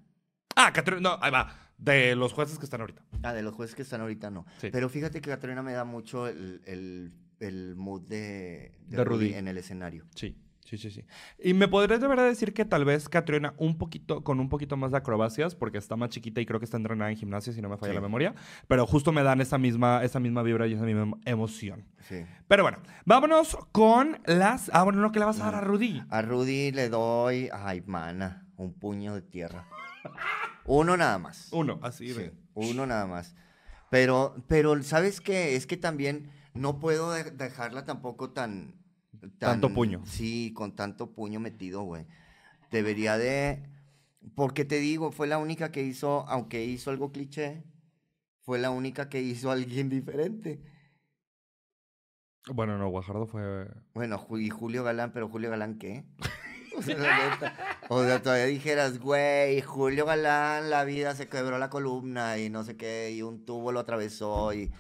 Ah, Catriona, no, ahí va. De los jueces que están ahorita. Ah, de los jueces que están ahorita no. Pero fíjate que Catriona me da mucho el, el, mood de, Rudy en el escenario. Sí. Sí, sí, sí. Y me podrías de verdad decir que tal vez Catriona un poquito, con un poquito más de acrobacias, porque está más chiquita y creo que está entrenada en gimnasia, si no me falla la memoria, pero justo me dan esa misma, esa misma vibra y esa misma emoción. Sí. Pero bueno, vámonos con las... Ah, bueno, no, que le vas a dar a mm. Rudy? A Rudy le doy, ay, mana, un puño de tierra. Uno nada más. Uno, así. Sí, uno nada más. Pero, pero, ¿sabes qué? Es que también no puedo dejarla tampoco tan tanto puño. Sí, con tanto puño metido, güey. Debería de... Porque te digo, fue la única que hizo, aunque hizo algo cliché, fue la única que hizo alguien diferente. Bueno, no, Guajardo fue... Bueno, y Julio Galán, pero Julio Galán qué? o sea, todavía dijeras, güey, Julio Galán, la vida se quebró la columna y no sé qué, y un tubo lo atravesó y...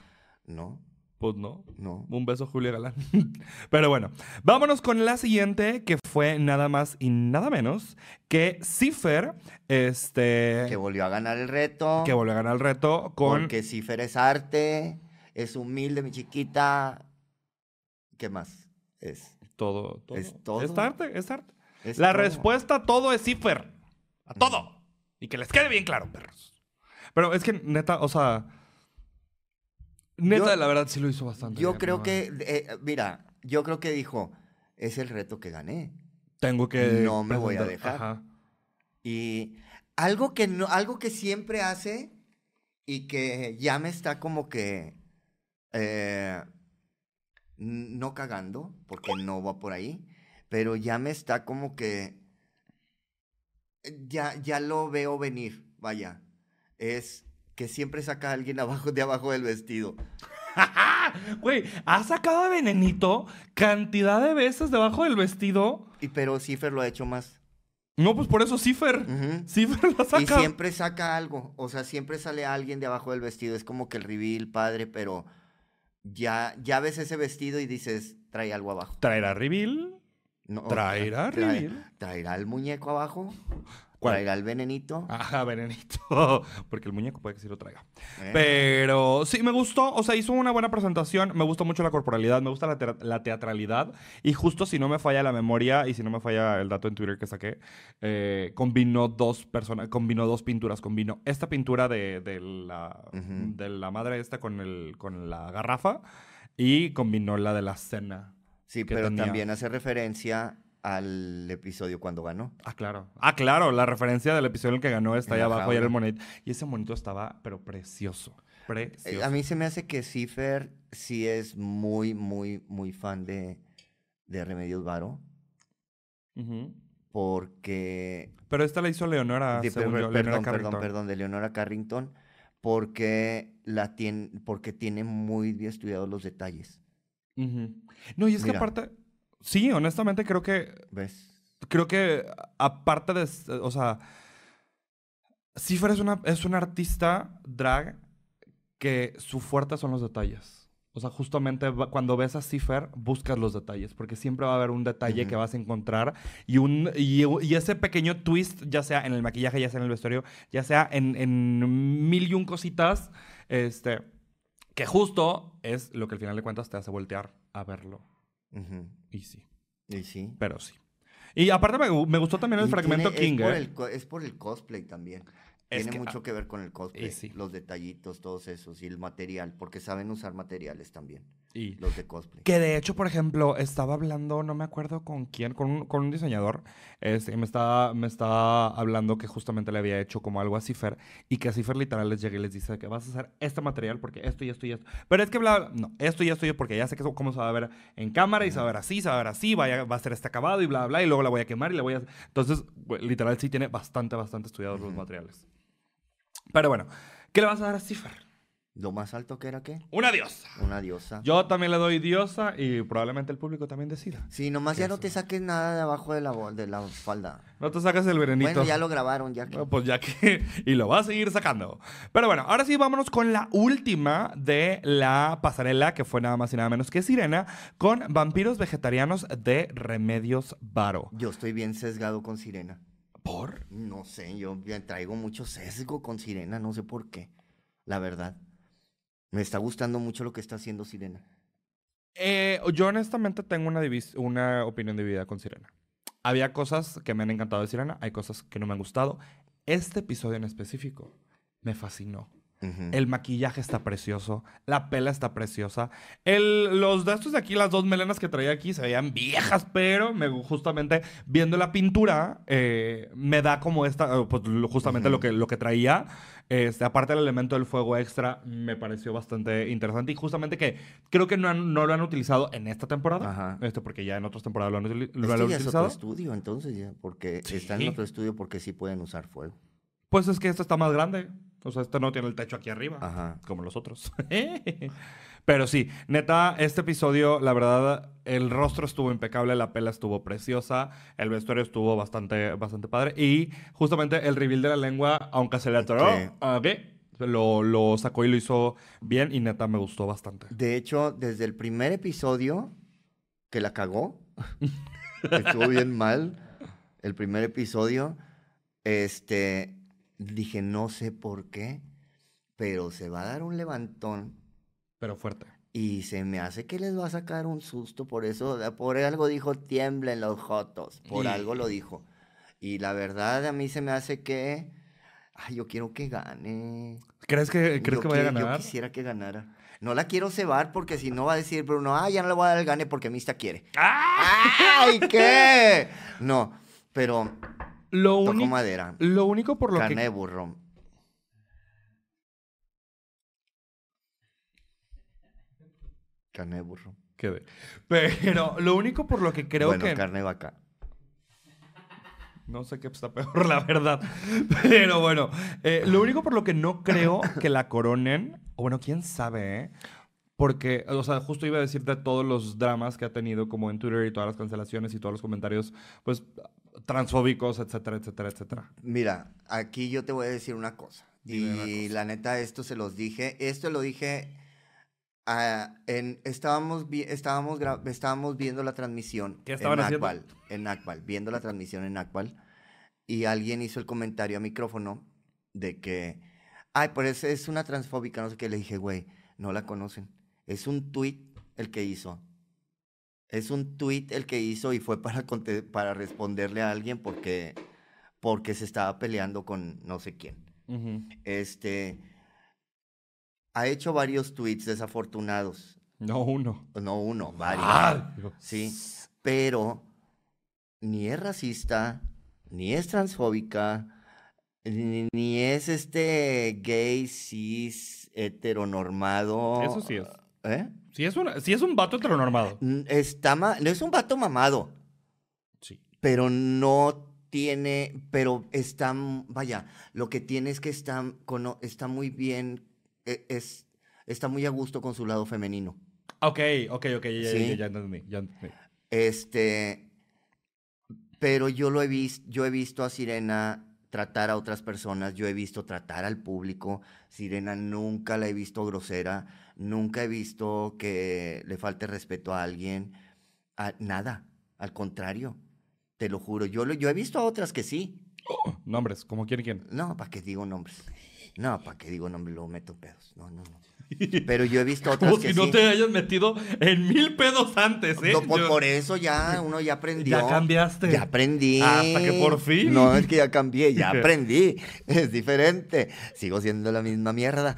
No. Pues no. No. Un beso, Julia Galán. Pero bueno, vámonos con la siguiente, que fue nada más y nada menos que Cifer. Este. Que volvió a ganar el reto. Que volvió a ganar el reto con. Porque Cifer es arte, es humilde, mi chiquita. ¿Qué más? Es. Todo, todo. Es todo. arte, es arte. la respuesta a todo es Cifer. A todo. Y que les quede bien claro, perros. Pero es que, neta, o sea. Neta, la verdad sí lo hizo bastante. Yo creo que, eh, mira, yo creo que dijo, es el reto que gané. Tengo que... No me voy a dejar. Y algo que, no, algo que siempre hace y que ya me está como que... Eh, no cagando, porque no va por ahí, pero ya me está como que... Ya, ya lo veo venir, vaya. Es que siempre saca a alguien abajo, de abajo del vestido. Güey, ha sacado a Venenito cantidad de veces debajo del vestido. Y pero Cipher lo ha hecho más. No, pues por eso Cipher. Cipher lo saca. Y siempre saca algo. O sea, siempre sale alguien debajo del vestido. Es como que el reveal, padre, pero ya, ya ves ese vestido y dices, trae algo abajo. ¿Traerá reveal? No, ¿Traerá reveal? ¿Traerá el muñeco abajo? Traiga el venenito. Ajá, venenito. Porque el muñeco puede que sí lo traiga. Eh. Pero sí, me gustó. O sea, hizo una buena presentación. Me gustó mucho la corporalidad. Me gusta la, teatralidad. Y justo si no me falla la memoria y si no me falla el dato en Twitter que saqué, eh, combinó dos personas, combinó dos pinturas. Combinó esta pintura de, de la, madre esta con, el, con la garrafa y combinó la de la cena. Sí, pero también hace referencia al episodio cuando ganó. Ah, claro. Ah, claro, la referencia del episodio en el que ganó está ahí abajo, y era el monito. Y ese monito estaba, pero precioso. Precioso. Eh, a mí se me hace que Cifer sí es muy, muy, muy fan de, de Remedios Varo. Porque. Pero esta la hizo Leonora. perdón, perdón, perdón, de Leonora Carrington. Porque, la tiene, porque tiene muy bien estudiados los detalles. No, y es que aparte. Sí, honestamente creo que. ¿Ves? Creo que aparte de. O sea. Cifra es una, artista drag que su fuerte son los detalles. O sea, justamente cuando ves a Cipher, buscas los detalles, porque siempre va a haber un detalle que vas a encontrar y, y, ese pequeño twist, ya sea en el maquillaje, ya sea en el vestuario, ya sea en, mil y un cositas, este, que justo es lo que al final de cuentas te hace voltear a verlo. Y sí. Y sí. Pero sí. Y aparte me, gustó también el fragmento King. Es, por el, cosplay también. tiene mucho ah, que ver con el cosplay. Los detallitos, todos esos y el material, porque saben usar materiales también y los de cosplay. Que de hecho, por ejemplo, estaba hablando, no me acuerdo con quién, con un, con un diseñador, este, me, estaba, me está hablando que justamente le había hecho como algo a Cifer y que a Cifer literal les llegué y les dice que vas a hacer este material porque esto y esto y esto. Pero es que bla, no, esto y esto y porque ya sé que cómo se va a ver en cámara y se va a ver así, se va a ver así, vaya, va a ser este acabado y bla, bla, y luego la voy a quemar y la voy a... Entonces, literal sí tiene bastante, bastante estudiados los materiales. Pero bueno, ¿qué le vas a dar a Cifer? ¿Lo más alto que era qué? Una diosa. Una diosa. Yo también le doy diosa y probablemente el público también decida. Sí, nomás ya no te saques nada de abajo de la, de la falda. No te saques el verenito. Bueno, ya lo grabaron, ya que. Bueno, pues ya que. Y lo vas a seguir sacando. Pero bueno, ahora sí vámonos con la última de la pasarela, que fue nada más y nada menos que Sirena, con vampiros vegetarianos de Remedios Varo. Yo estoy bien sesgado con Sirena. ¿Por? No sé, yo traigo mucho sesgo con Sirena, no sé por qué. La verdad. Me está gustando mucho lo que está haciendo Sirena. Eh, yo honestamente tengo una, una opinión dividida con Sirena. Había cosas que me han encantado de Sirena, hay cosas que no me han gustado. Este episodio en específico me fascinó. El maquillaje está precioso. La pela está preciosa. los de estos de aquí, las dos melenas que traía aquí, se veían viejas, pero me, justamente viendo la pintura, eh, me da como esta, oh, pues, justamente lo, que, lo que traía. Este, aparte del elemento del fuego extra, me pareció bastante interesante. Y justamente que creo que no, no lo han utilizado en esta temporada. Ajá. Este, porque ya en otras temporadas lo han, utilizado. otro estudio, entonces, ya, porque está en otro estudio porque sí pueden usar fuego. Pues es que esto está más grande. O sea, este no tiene el techo aquí arriba. Ajá. Como los otros. Eh. Pero sí, neta, este episodio, la verdad, el rostro estuvo impecable, la pela estuvo preciosa, el vestuario estuvo bastante, bastante padre. Y justamente el reveal de la lengua, aunque se le atoró, lo, lo sacó y lo hizo bien y neta me gustó bastante. De hecho, desde el primer episodio que la cagó, estuvo bien mal, el primer episodio, este, dije, no sé por qué, pero se va a dar un levantón. Pero fuerte. Y se me hace que les va a sacar un susto, por eso, por algo dijo tiemblen los jotos, por algo lo dijo. Y la verdad a mí se me hace que, ay, yo quiero que gane. ¿Crees que, ¿crees vaya a ganar? Yo quisiera que ganara. No la quiero cebar porque si no va a decir Bruno, ah, ya no le voy a dar el gane porque Mista quiere. ¡Ah! ¡Ay, qué! No, pero lo único. madera. Lo único por lo que. de burro. Carne de burro. Qué ve. Pero lo único por lo que creo que. Bueno, carne de vaca. No sé qué está peor, la verdad. Pero bueno, eh, lo único por lo que no creo que la coronen, o bueno, quién sabe, ¿eh? Porque, o sea, justo iba a decirte todos los dramas que ha tenido como en Twitter y todas las cancelaciones y todos los comentarios, pues transfóbicos, etcétera, etcétera, etcétera. Mira, aquí yo te voy a decir una cosa. y la neta, esto se los dije. Esto lo dije. Ah, en, estábamos, estábamos, estábamos viendo la transmisión en haciendo? en viendo la transmisión en Akbal, y alguien hizo el comentario a micrófono de que, ay, pues es, es una transfóbica, no sé qué, le dije, güey, no la conocen. Es un tweet el que hizo, es un tweet el que hizo y fue para, responderle a alguien porque, porque se estaba peleando con no sé quién. Este ha hecho varios tweets desafortunados. No uno. No uno, varios. sí, pero ni es racista, ni es transfóbica, ni, es este gay, cis, heteronormado. Eso sí es. ¿Eh? Sí es, es un vato heteronormado. Está es un vato mamado. Sí. Pero no tiene, pero está, vaya, lo que tiene es que está, está muy bien, e, es, está muy a gusto con su lado femenino. Ok, ok, ok, ya, Este, pero yo lo he visto, yo he visto a Sirena tratar a otras personas, yo he visto tratar al público, Sirena nunca la he visto grosera, nunca he visto que le falte respeto a alguien, a nada, al contrario, te lo juro, yo, lo, yo he visto a otras que sí. Oh, nombres, como quién quién. No, ¿para qué digo nombres? No, ¿para qué digo nombres? lo meto pedos. No, no, no. Pero yo he visto otras Como que si no te hayas metido en mil pedos antes, ¿eh? por, pues, por, eso ya uno ya aprendió. Ya cambiaste. Ya aprendí. Hasta que por fin. No, es que ya cambié, ya aprendí. Es diferente. Sigo siendo la misma mierda.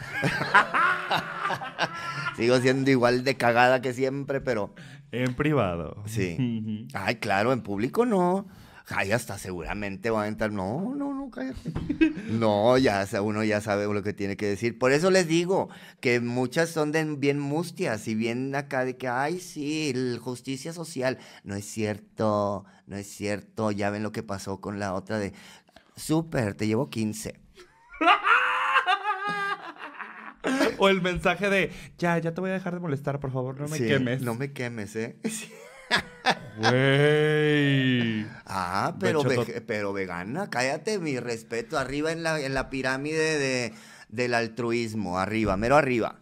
Sigo siendo igual de cagada que siempre, pero... En privado. Sí. Ay, claro, en público no ay, hasta seguramente va a entrar. No, no, no, cállate. No, ya uno ya sabe lo que tiene que decir. Por eso les digo que muchas son bien mustias y bien acá de que, ay, sí, justicia social. No es cierto, no es cierto. Ya ven lo que pasó con la otra de, súper, te llevo 15. o el mensaje de, ya, ya te voy a dejar de molestar, por favor, no me quemes. No me quemes, ¿eh? Sí. Güey. Ah, pero, pero vegana, cállate, mi respeto. Arriba en la, en la pirámide de, del altruismo, arriba, mero arriba.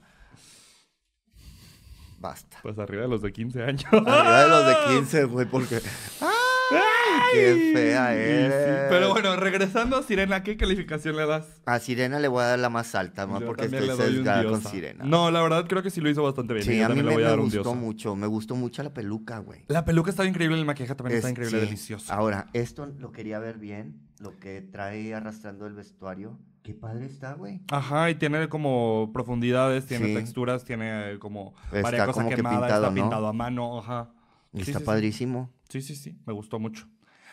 Basta. Pues arriba de los de 15 años. Arriba de los de 15, güey, porque. ¡Ah! ¡Qué fea eres! Pero bueno, regresando a Sirena, ¿qué calificación le das? A Sirena le voy a dar la más alta, más porque estoy sesgada con Sirena. No, la verdad creo que sí lo hizo bastante bien. Sí, a mí me, gustó mucho. Me gustó mucho la peluca, güey. La peluca está increíble, el maquillaje también está increíble, delicioso. Ahora, esto lo quería ver bien, lo que trae arrastrando el vestuario qué padre está, güey. Ajá, y tiene como profundidades, tiene texturas, tiene como varias cosas que está pintado a mano, ajá. está padrísimo. Sí. sí, sí, me gustó mucho.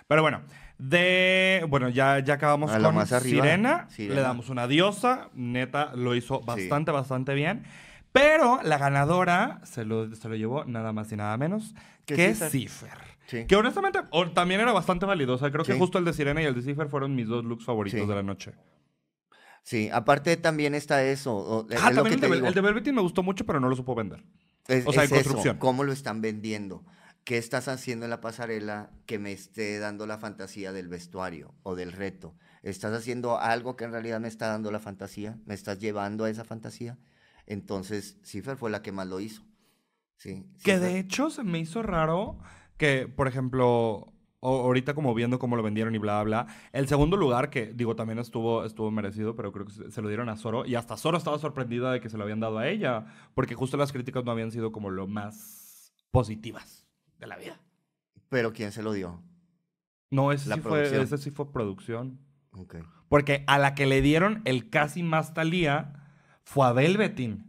Pero bueno, de. Bueno, ya, ya acabamos con Sirena, Le damos una diosa. Neta lo hizo bastante, bastante bien. Pero la ganadora se lo, se lo llevó nada más y nada menos que Cipher. Que honestamente también era bastante válido. creo que justo el de Sirena y el de Cipher fueron mis dos looks favoritos de la noche. Sí, aparte también está eso. el, de, el me gustó mucho, pero no lo supo vender. o sea, construcción. cómo lo están vendiendo. ¿Qué estás haciendo en la pasarela que me esté dando la fantasía del vestuario o del reto? ¿Estás haciendo algo que en realidad me está dando la fantasía? ¿Me estás llevando a esa fantasía? Entonces, Cifer fue la que más lo hizo. Sí, que de hecho se me hizo raro que, por ejemplo, ahorita como viendo cómo lo vendieron y bla, bla, bla. El segundo lugar, que digo, también estuvo, estuvo merecido, pero creo que se lo dieron a Zoro. Y hasta Zoro estaba sorprendida de que se lo habían dado a ella, porque justo las críticas no habían sido como lo más positivas de la vida. Pero ¿quién se lo dio? No, es la sí, fue, producción. Porque a la que le dieron el casi más talía fue a Velvetin.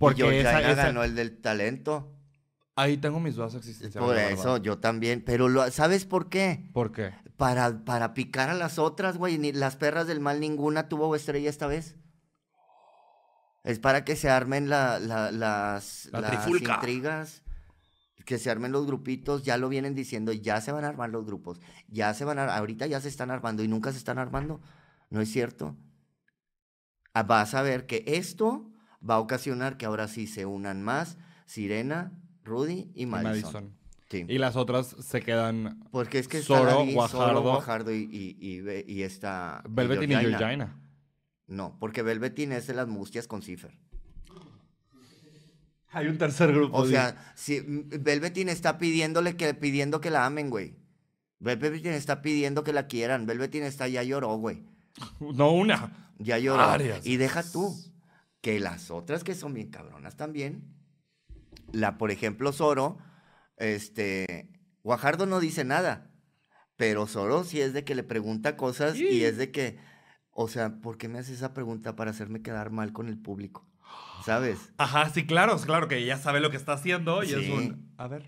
Porque yo ya esa... ganó el del talento. Ahí tengo mis dudas existenciales. Por eso, yo también. Pero, ¿sabes por qué? ¿Por qué? Para, para picar a las otras, güey. Ni, las perras del mal ninguna tuvo estrella esta vez. Es para que se armen la, las intrigas que se armen los grupitos, ya lo vienen diciendo, ya se van a armar los grupos, ya se van a, ahorita ya se están armando y nunca se están armando, ¿no es cierto? Ah, vas a ver que esto va a ocasionar que ahora sí se unan más Sirena, Rudy y Madison. Y, las otras se quedan Porque es que solo Guajardo, y, y, y, esta... y Georgina. No, porque Velvetine es de las mustias con Cipher. Hay un tercer grupo. O sea, si está pidiéndole que, pidiendo que la amen, güey. Velvetin está pidiendo que la quieran. Velvetin está, ya lloró, güey. No una. Ya lloró. Y deja tú que las otras que son bien cabronas también. La, por ejemplo, Zoro, este, Guajardo no dice nada. Pero Zoro sí es de que le pregunta cosas y es de que, o sea, ¿por qué me hace esa pregunta para hacerme quedar mal con el público? ¿sabes? Ajá, sí, claro, claro que ella sabe lo que está haciendo y es un, a ver.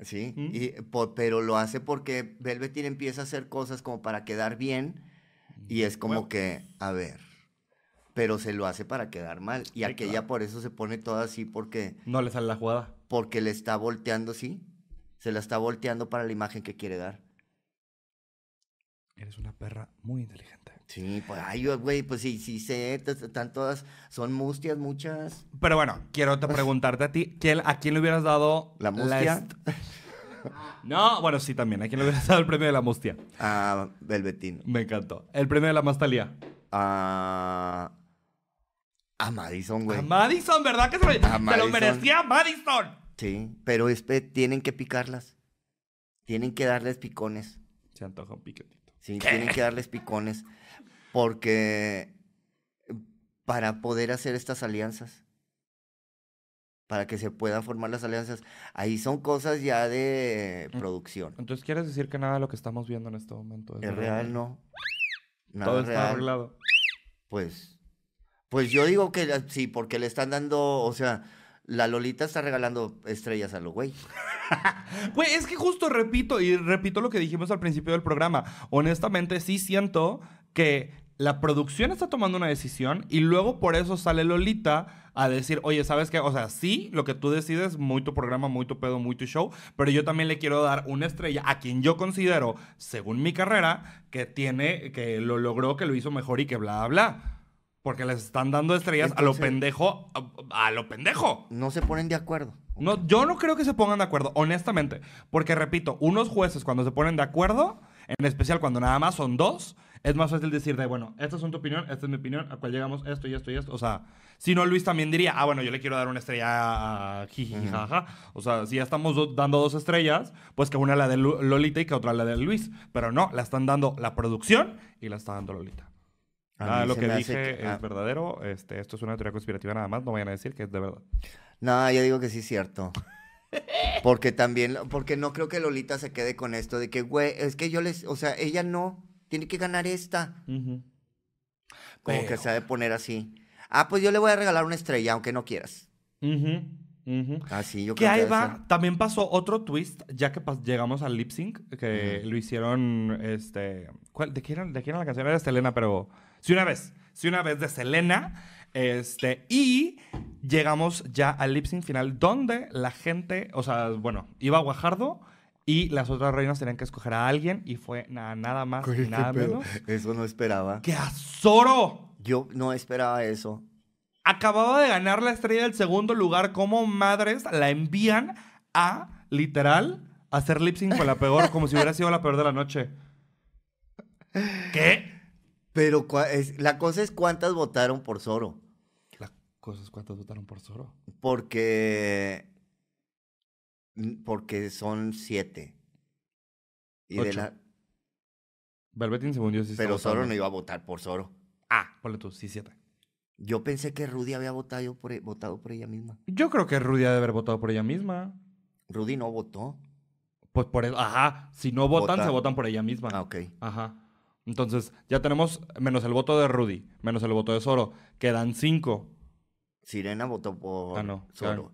Sí, ¿Mm? y, pero lo hace porque Velveteen empieza a hacer cosas como para quedar bien y es como que, a ver, pero se lo hace para quedar mal. Y aquella por eso se pone toda así porque... No le sale la jugada. Porque le está volteando, sí, se la está volteando para la imagen que quiere dar. Eres una perra muy inteligente. Sí, pues, ay, güey, pues sí, sí sé, están todas, son mustias muchas. Pero bueno, quiero pues preguntarte a ti, ¿a quién le hubieras dado la mustia? no, bueno, sí también, ¿a quién le hubieras dado el premio de la mustia? A uh, Me encantó. ¿El premio de la mastalía? A... a Madison, güey. A Madison, ¿verdad que se, lo merecía Madison? Sí, pero es, tienen que picarlas. Tienen que darles picones. Se antoja un piquetito. Sí, tienen que darles picones. Porque para poder hacer estas alianzas, para que se puedan formar las alianzas, ahí son cosas ya de producción. Entonces, ¿quieres decir que nada de lo que estamos viendo en este momento es, ¿Es real? No. Nada Todo está arreglado. Pues, pues yo digo que sí, porque le están dando, o sea, la Lolita está regalando estrellas a los güey. Güey, es que justo repito, y repito lo que dijimos al principio del programa. Honestamente, sí siento que la producción está tomando una decisión y luego por eso sale Lolita a decir, oye, ¿sabes qué? O sea, sí, lo que tú decides, muy tu programa, muy tu pedo, muy tu show, pero yo también le quiero dar una estrella a quien yo considero, según mi carrera, que tiene, que lo logró, que lo hizo mejor y que bla, bla. Porque les están dando estrellas a lo pendejo, a, a, lo pendejo. No se ponen de acuerdo. No, yo no creo que se pongan de acuerdo, honestamente. Porque repito, unos jueces cuando se ponen de acuerdo, en especial cuando nada más son dos, es más fácil decir de, bueno, esta es tu opinión, esta es mi opinión, a cual llegamos esto y esto y esto. O sea, si no, Luis también diría, ah, bueno, yo le quiero dar una estrella a O sea, si ya estamos dando dos estrellas, pues que una la de Lolita y que otra la de Luis. Pero no, la están dando la producción y la está dando Lolita. Nada, lo que dije es ah. verdadero. Este, esto es una teoría conspirativa nada más. No vayan a decir que es de verdad. No, yo digo que sí es cierto. Porque también, porque no creo que Lolita se quede con esto de que, güey, es que yo les, o sea, ella no, tiene que ganar esta. Como que se ha de poner así. Ah, pues yo le voy a regalar una estrella, aunque no quieras. Uh ah, -huh. Así yo que ahí va. También pasó otro twist, ya que llegamos al lip sync, que lo hicieron, este, ¿cuál, de, quién era, la canción? Era de Selena, pero Sí, una vez, Sí, una vez de Selena, este, y llegamos ya al lip sync final, donde la gente, o sea, bueno, iba a Guajardo y las otras reinas tenían que escoger a alguien y fue nada, nada más nada menos. Eso no esperaba. ¡Que a Zoro! Yo no esperaba eso. Acababa de ganar la estrella del segundo lugar. ¿Cómo madres la envían a, literal, hacer lip sync con la peor, como si hubiera sido la peor de la noche? ¿Qué? Pero la cosa es cuántas votaron por Zoro. La cosa es cuántas votaron por Zoro. Porque porque son siete. Y Ocho. de la. según sí Pero Soro no iba a votar por Soro. Ah. Ponle tú, sí, siete. Yo pensé que Rudy había e, votado por, ella misma. Yo creo que Rudy ha de haber votado por ella misma. Rudy no votó. Pues por eso, ajá. Si no votan, se votan por ella misma. Ah, ok. Ajá. Entonces, ya tenemos menos el voto de Rudy, menos el voto de Soro, Quedan cinco. Sirena votó por ah, no, Zoro.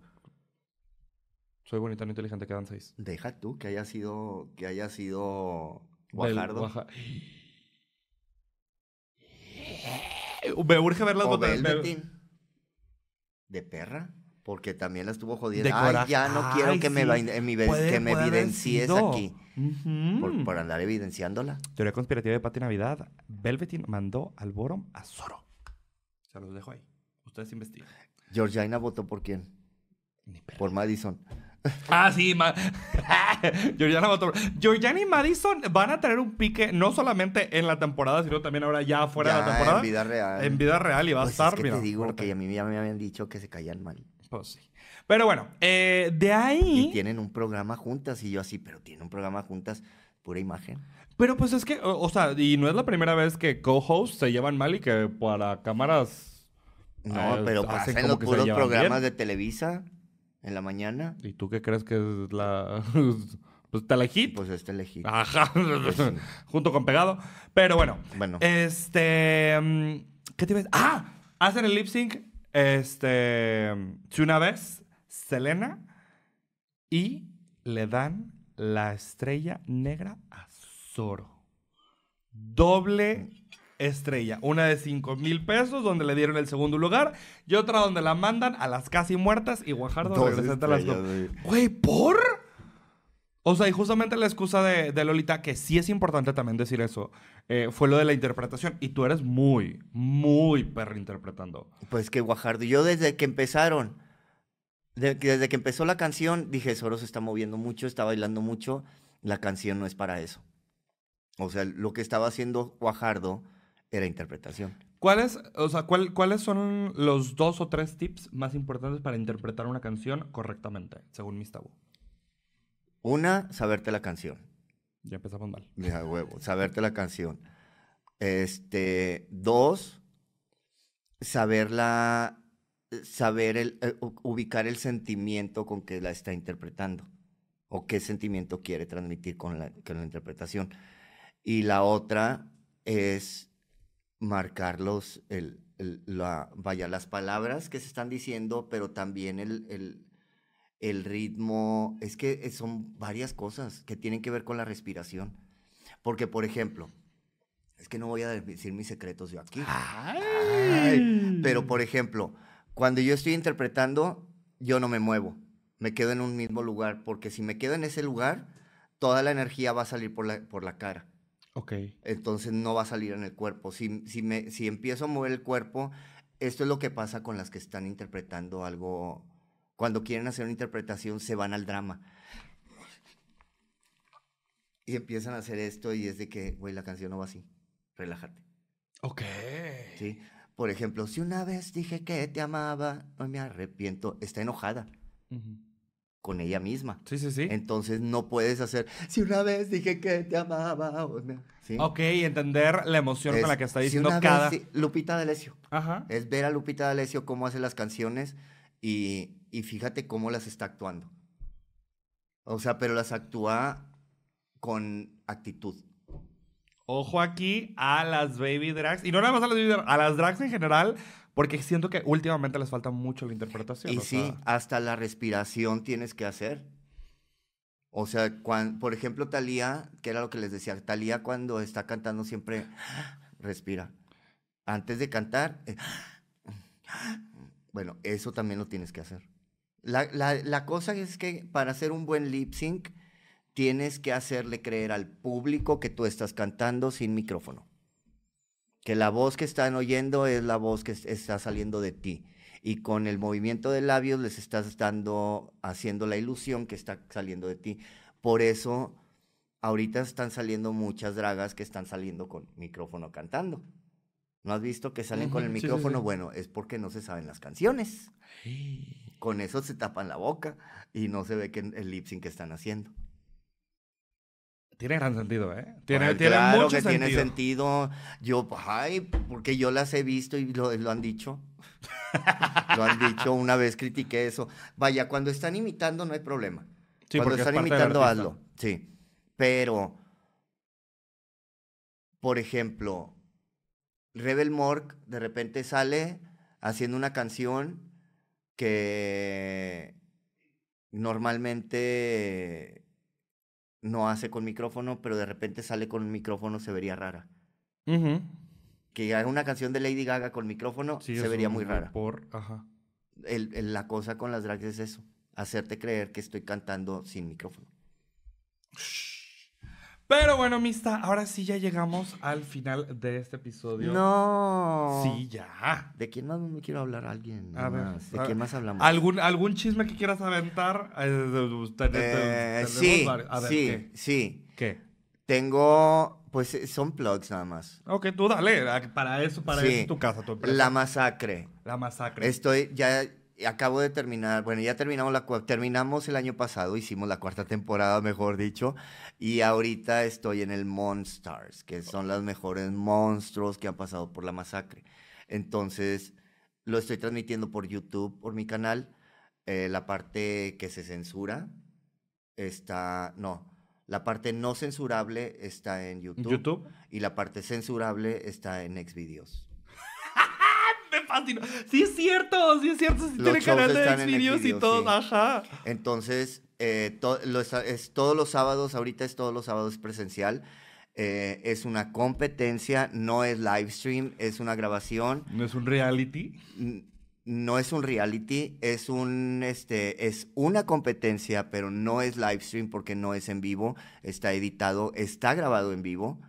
Soy bonita, no inteligente, quedan seis. Deja tú que haya sido. Que haya sido. Guajardo. Me urge ver las o ¿De perra? Porque también la estuvo jodiendo. Ay, ya no quiero que me, me evidencies aquí. por, por, andar evidenciándola. Teoría conspirativa de Pati Navidad. Velvetin mandó al Borom a Zoro. Se los dejo ahí. Ustedes investigan. Georgina votó por quién? por Madison. Ah, sí, ma... Georgiana y Madison van a tener un pique no solamente en la temporada, sino también ahora ya fuera de la temporada. En vida real. En vida real y va a pues estar. Es que te digo porque que a mí ya me habían dicho que se caían mal. Pues sí. Pero bueno, eh, de ahí. Y tienen un programa juntas y yo así, pero tienen un programa juntas, pura imagen. Pero pues es que, o, sea, y no es la primera vez que co-hosts se llevan mal y que para cámaras. No, eh, pero pasan los puros programas de Televisa en la mañana. ¿Y tú qué crees que es la... Pues elegí? Pues este elegí. Ajá. Pues Junto con Pegado. Pero bueno. Bueno. Este. Mm, ¿Qué te ves? ¡Ah! Hacen el lip sync. Este. Si una vez, Selena. Y le dan la estrella negra a Zoro. Doble mm estrella. Una de 5 mil pesos, donde le dieron el segundo lugar, y otra donde la mandan a las casi muertas y Guajardo a las dos. Güey, ¿por? O sea, y justamente la excusa de, Lolita, que sí es importante también decir eso, eh, fue lo de la interpretación. Y tú eres muy, muy perro interpretando. Pues que Guajardo, yo desde que empezaron, desde que empezó la canción, dije, se está moviendo mucho, está bailando mucho, la canción no es para eso. O sea, lo que estaba haciendo Guajardo era interpretación. ¿Cuáles, o sea, ¿Cuáles son los dos o tres tips más importantes para interpretar una canción correctamente, según mis tabú? Una, saberte la canción. Ya empezamos mal. Mira, huevo, saberte la canción. Este, dos, saber la, saber el, eh, ubicar el sentimiento con que la está interpretando o qué sentimiento quiere transmitir con la, con la interpretación. Y la otra es marcar los, el, la, vaya, las palabras que se están diciendo, pero también el, el, el, ritmo. Es que eh, son varias cosas que tienen que ver con la respiración. Porque, por ejemplo, es que no voy a decir mis secretos yo aquí. Pero, por ejemplo, cuando yo estoy interpretando, yo no me muevo. Me quedo en un mismo lugar, porque si me quedo en ese lugar, toda la energía va a salir por la cara. Ok. Entonces no va a salir en el cuerpo. Si, me, si empiezo a mover el cuerpo, esto es lo que pasa con las que están interpretando algo. Cuando quieren hacer una interpretación, se van al drama. Y empiezan a hacer esto y es de que, güey, la canción no va así. Relájate. Ok. Sí. Por ejemplo, si una vez dije que te amaba, no me arrepiento, está enojada. Uh con ella misma. Sí, sí, sí. Entonces no puedes hacer, si una vez dije que te amaba. ¿sí? Ok, entender la emoción con la que está diciendo cada. Lupita D'Alessio. Ajá. Es ver a Lupita D'Alessio cómo hace las canciones y, y, fíjate cómo las está actuando. O sea, pero las actúa con actitud. Ojo aquí a las baby drags, y no nada más a las baby drags, a las drags en general, porque siento que últimamente les falta mucho la interpretación. Y sí, hasta la respiración tienes que hacer. O sea, por ejemplo, Talía, que era lo que les decía, Talía cuando está cantando siempre respira. Antes de cantar, eh, bueno, eso también lo tienes que hacer. La, la, cosa es que para hacer un buen lip sync, tienes que hacerle creer al público que tú estás cantando sin micrófono que la voz que están oyendo es la voz que está saliendo de ti. Y con el movimiento de labios les estás dando, haciendo la ilusión que está saliendo de ti. Por eso ahorita están saliendo muchas dragas que están saliendo con micrófono cantando. ¿No has visto que salen con el micrófono? Bueno, es porque no se saben las canciones. Con eso se tapan la boca y no se ve que el lip sync que están haciendo. Tiene gran sentido, ¿eh? Tiene, mucho que sentido. tiene sentido. Yo, ay, porque yo las he visto y lo, han dicho. lo han dicho, una vez critiqué eso. Vaya, cuando están imitando no hay problema. Sí, cuando están imitando, hazlo. Sí. Pero, por ejemplo, Rebel Mork de repente sale haciendo una canción que normalmente no hace con micrófono, pero de repente sale con micrófono, se vería rara. Que una canción de Lady Gaga con micrófono se vería muy rara. Por, la cosa con las drags es eso, hacerte creer que estoy cantando sin micrófono. Pero bueno, Mista, ahora sí ya llegamos al final de este episodio. No. Sí, ya. ¿De quién más me quiero hablar? Alguien. A ¿De más hablamos? ¿Algún, ¿Algún chisme que quieras aventar? sí, a sí, ¿qué? sí. ¿Qué? Tengo, pues eh, son plugs nada más. Ok, tú dale, para eso, para eso es tu casa, La masacre. La masacre. Estoy, ya acabo de terminar, bueno, ya terminamos la terminamos el año pasado, hicimos la cuarta temporada, mejor dicho, y ahorita estoy en el Monsters, que son los mejores monstruos que han pasado por la masacre. Entonces, lo estoy transmitiendo por YouTube, por mi canal. Eh, la parte que se censura está, no, la parte no censurable está en YouTube. YouTube. Y la parte censurable está en Xvideos. Sí es cierto, sí es cierto. Sí tiene canal de Xvideos y todo. Ajá. Entonces, eh, todos los sábados, ahorita es todos los sábados presencial. Eh, es una competencia, no es live stream, es una grabación. ¿No es un reality? No es un reality, es un este es una competencia, pero no es live stream porque no es en vivo, está editado, está grabado en vivo.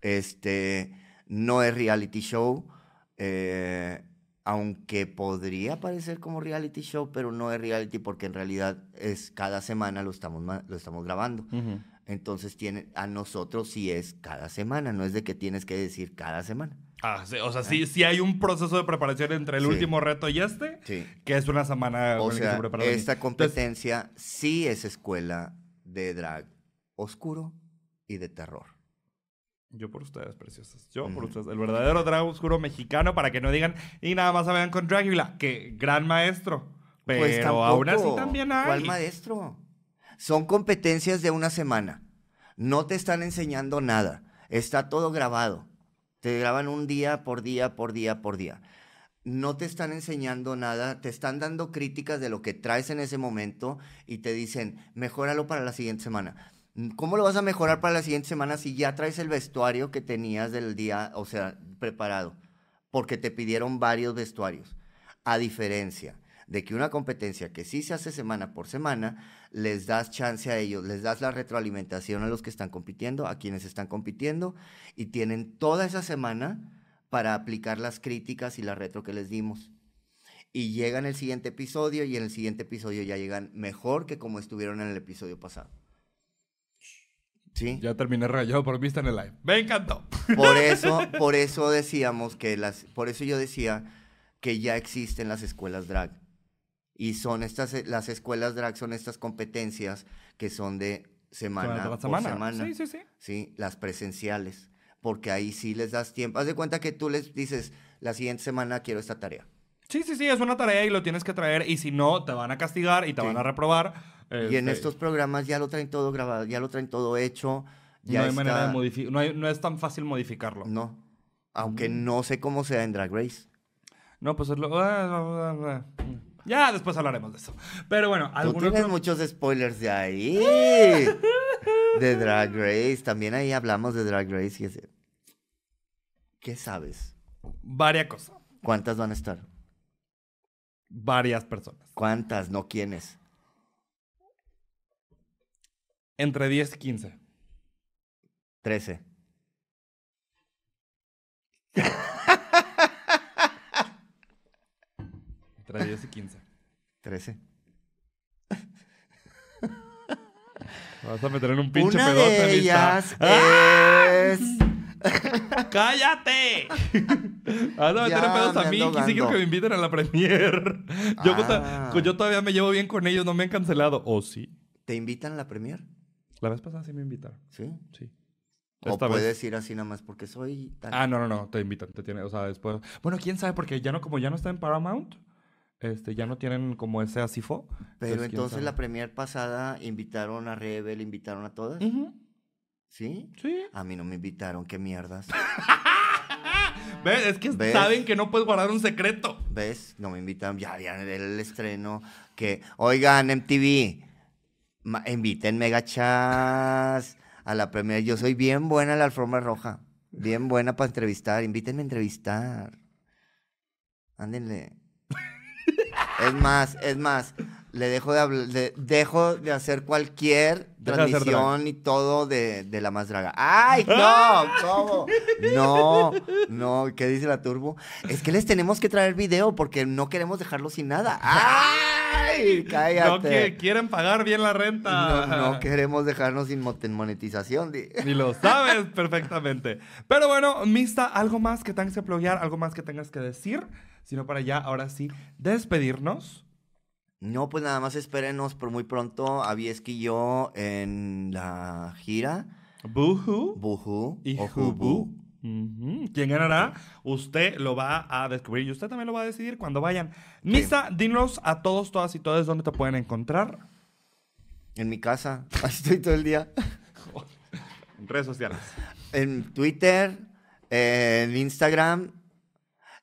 Este no es reality show. Eh, aunque podría parecer como reality show, pero no es reality porque en realidad es cada semana lo estamos, lo estamos grabando. Entonces tiene, a nosotros sí es cada semana, no es de que tienes que decir cada semana. Ah, o sea, sí, sí, hay un proceso de preparación entre el último reto y este, que es una semana. O sea, esta competencia sí es escuela de drag oscuro y de terror. Yo por ustedes, preciosas. Yo por ustedes. El verdadero drag oscuro mexicano, para que no digan, y nada más vean con Drácula, que gran maestro. Pues Pero pues aún así también hay. ¿Cuál maestro? Son competencias de una semana. No te están enseñando nada. Está todo grabado. Te graban un día por día, por día, por día. No te están enseñando nada, te están dando críticas de lo que traes en ese momento y te dicen, mejoralo para la siguiente semana ¿Cómo lo vas a mejorar para la siguiente semana si ya traes el vestuario que tenías del día, o sea, preparado? Porque te pidieron varios vestuarios. A diferencia de que una competencia que sí se hace semana por semana, les das chance a ellos, les das la retroalimentación a los que están compitiendo, a quienes están compitiendo, y tienen toda esa semana para aplicar las críticas y la retro que les dimos. Y llegan el siguiente episodio y en el siguiente episodio ya llegan mejor que como estuvieron en el episodio pasado. Ya terminé rayado por vista en el live. Me encantó. Por eso, por eso decíamos que las, por eso yo decía que ya existen las escuelas drag. Y son estas, eh, las escuelas drag son estas competencias que son de semana por semana. Sí, sí, sí. Sí, las presenciales. Porque ahí sí les das tiempo. Haz de cuenta que tú les dices, la siguiente semana quiero esta tarea. Sí, sí, sí, es una tarea y lo tienes que traer. Y si no, te van a castigar y te van a reprobar y en estos este. programas ya lo traen todo grabado, ya lo traen todo hecho. Ya no hay manera de modificar, no, es tan fácil modificarlo. No, aunque mm. no sé cómo sea en Drag Race. No, pues es lo... Ah, ah, ah, ya después hablaremos de eso. Pero bueno, Tú tienes muchos spoilers de ahí. de Drag Race. También ahí hablamos de Drag Race. ¿Qué sabes? Varia cosa. ¿Cuántas van a estar? Varias personas. ¿Cuántas? No quiénes. Entre 10 y 15. 13. Entre 10 y 15. 13. Vas a meter en un pinche Una pedote, de ellas ¡Ah! es... ¡Cállate! Vas a meter en pedos a mí. Y quiero que me inviten a la premier. Ah. Yo, todavía me llevo bien con ellos. No me han cancelado. ¿O sí? ¿Te invitan a la premier? La vez pasada sí me invitaron. ¿Sí? Sí. O puedes ir así nada más porque soy Ah, no, no, no, te invitan, te tienen, o sea, después... Bueno, quién sabe, porque ya no, como ya no está en Paramount, este, ya no tienen como ese asifo. Pero entonces, la premier pasada invitaron a Rebel, invitaron a todas. ¿Sí? Sí. A mí no me invitaron, qué mierdas. ¿Ves? Es que saben que no puedes guardar un secreto. ¿Ves? No me invitaron, ya en el estreno que, oigan, MTV, Inviten Mega Chas a la premier. Yo soy bien buena la alfombra roja. Bien buena para entrevistar. Invítenme a entrevistar. Ándenle. es más, es más. Le dejo de, dejo de hacer cualquier transmisión y todo de, la más draga. ¡Ay, no! ¿Cómo? No, no. ¿Qué dice la turbo? Es que les tenemos que traer video porque no queremos dejarlo sin nada. ¡Ay! Cállate. No que quieren pagar bien la renta. No, queremos dejarnos sin monetización. Ni lo sabes perfectamente. Pero bueno, Mista, ¿algo más que tengas que ploguear? ¿Algo más que tengas que decir? Sino para ya, ahora sí, despedirnos. No, pues nada más espérenos por muy pronto a y yo en la gira. Buhu. Buhu. Y Hubu. ¿Quién ganará? Usted lo va a descubrir y usted también lo va a decidir cuando vayan. Mista, dinos a todos, todas y todos dónde te pueden encontrar. En mi casa, así estoy todo el día. en redes sociales. En Twitter, en Instagram.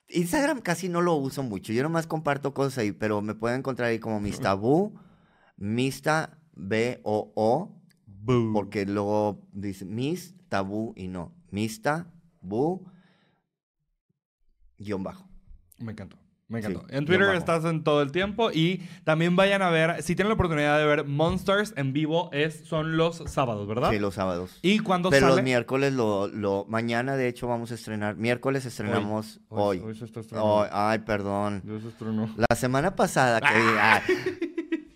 Instagram casi no lo uso mucho. Yo nomás comparto cosas ahí, pero me pueden encontrar ahí como tabú, Mista B O O, Boo. porque luego dice Mis Tabú y no. Mista bu guión bajo. Me encantó. Me encantó. en Twitter estás en todo el tiempo y también vayan a ver, si tienen la oportunidad de ver Monsters en vivo, es, son los sábados, ¿verdad? Sí, los sábados. ¿Y cuando Pero los miércoles, lo, mañana de hecho vamos a estrenar, miércoles estrenamos hoy. Hoy, se está ay, perdón. se estrenó. La semana pasada ah,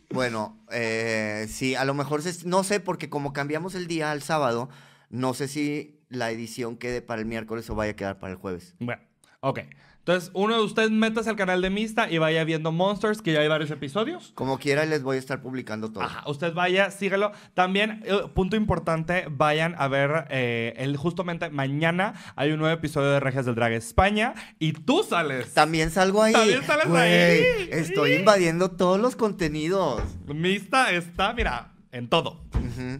bueno, eh, sí, a lo mejor, no sé, porque como cambiamos el día al sábado, no sé si la edición quede para el miércoles o vaya a quedar para el jueves. Bueno, ok. Entonces, uno de ustedes metas al canal de Mista y vaya viendo Monsters, que ya hay varios episodios. Como quiera, les voy a estar publicando todo. Ajá, usted vaya, síguelo. También, eh, punto importante, vayan a ver, eh, el, justamente mañana hay un nuevo episodio de Regias del Drag España y tú sales. También salgo ahí. También sales ahí. Estoy invadiendo todos los contenidos. Mista está, mira, en todo.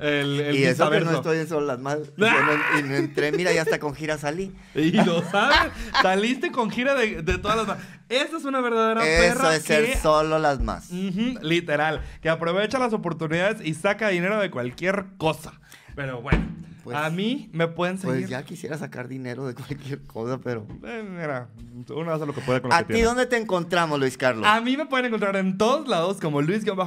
y eso no estoy en solo las más. y no mira, ya hasta con gira salí. Y lo sabes, saliste con gira de, todas las más. Esa es una verdadera eso perra. Eso es ser solo las más. literal, que aprovecha las oportunidades y saca dinero de cualquier cosa. Pero bueno. Pues a mí me pueden pues seguir. Pues ya quisiera sacar dinero de cualquier cosa, pero. Eh, mira, uno hace lo que puede con lo ¿A ti dónde te encontramos, Luis Carlos? A mí me pueden encontrar en todos lados como Luis-Carlos-G o a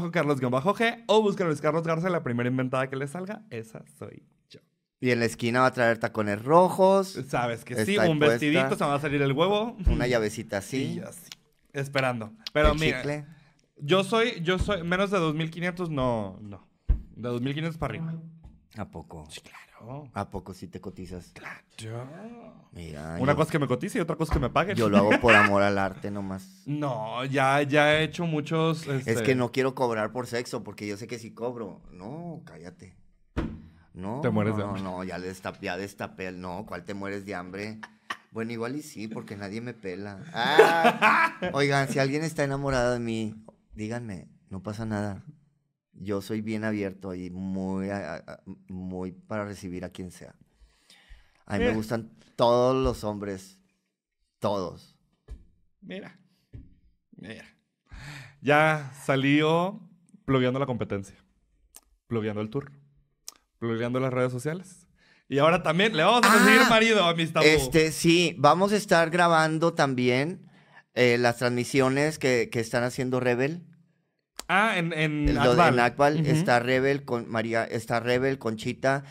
Luis Carlos Garza, la primera inventada que le salga, esa soy yo. Y en la esquina va a traer tacones rojos. Sabes que sí, un vestidito, se me va a salir el huevo. Una llavecita así. Esperando. Pero mira. Yo soy, yo soy, menos de 2.500, no, no. De 2.500 para arriba. ¿A poco? Sí, claro. ¿A poco sí te cotizas? Claro. Mira. Una cosa que me cotice y otra cosa que me pague. Yo lo hago por amor al arte nomás. No, ya, ya he hecho muchos. Este es que no quiero cobrar por sexo, porque yo sé que si cobro. No, cállate. No. Te mueres no, de hambre. No, no, ya destapé, ya destapé. No, ¿cuál te mueres de hambre? Bueno, igual y sí, porque nadie me pela. Ah. oigan, si alguien está enamorado de mí, díganme, no pasa nada yo soy bien abierto y muy, muy para recibir a quien sea. A mí me gustan todos los hombres, todos. Mira. Mira. Ya salió pluviando la competencia, pluviando el tour, plugueando las redes sociales. Y ahora también le vamos a conseguir ah, marido a mi Este, sí, vamos a estar grabando también eh, las transmisiones que, que están haciendo Rebel. Ah, en, en está Rebel con María, está Rebel, Conchita,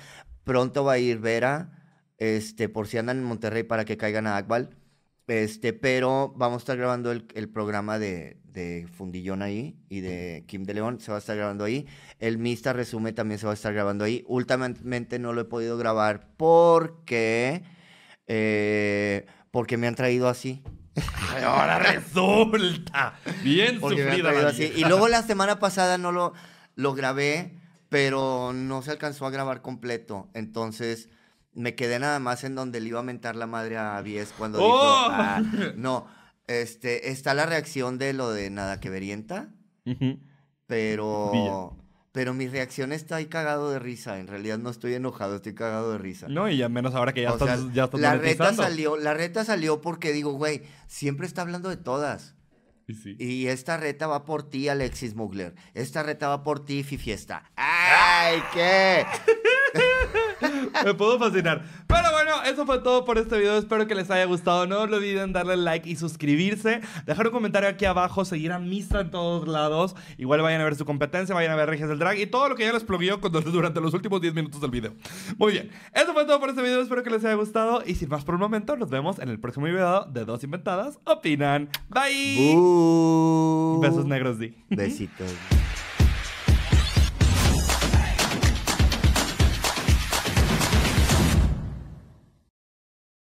pronto va a ir Vera, este, por si andan en Monterrey para que caigan a Akbal. Este, pero vamos a estar grabando el, programa de, de, Fundillón ahí y de Kim de León, se va a estar grabando ahí. El Mista Resume también se va a estar grabando ahí. Últimamente no lo he podido grabar porque, eh, porque me han traído así ahora resulta. Bien sufrida Y luego la semana pasada no lo, lo grabé, pero no se alcanzó a grabar completo. Entonces me quedé nada más en donde le iba a mentar la madre a Bies cuando dijo, oh. ah, no, este, está la reacción de lo de nada que verienta, pero pero mi reacción está ahí cagado de risa. En realidad no estoy enojado, estoy cagado de risa. No, y ya menos ahora que ya estás, la reta salió La reta salió porque digo, güey, siempre está hablando de todas. Y esta reta va por ti, Alexis Mugler. Esta reta va por ti, Fifiesta. ¡Ay, qué! Me puedo fascinar. Pero bueno, eso fue todo por este video. Espero que les haya gustado. No olviden darle like y suscribirse. Dejar un comentario aquí abajo. Seguir a Misa en todos lados. Igual vayan a ver su competencia, vayan a ver Regis del Drag y todo lo que ya les cuando durante los últimos 10 minutos del video. Muy bien. Eso fue todo por este video. Espero que les haya gustado. Y sin más por un momento, nos vemos en el próximo video de Dos Inventadas. Opinan. Bye. Besos negros, Di. Besitos.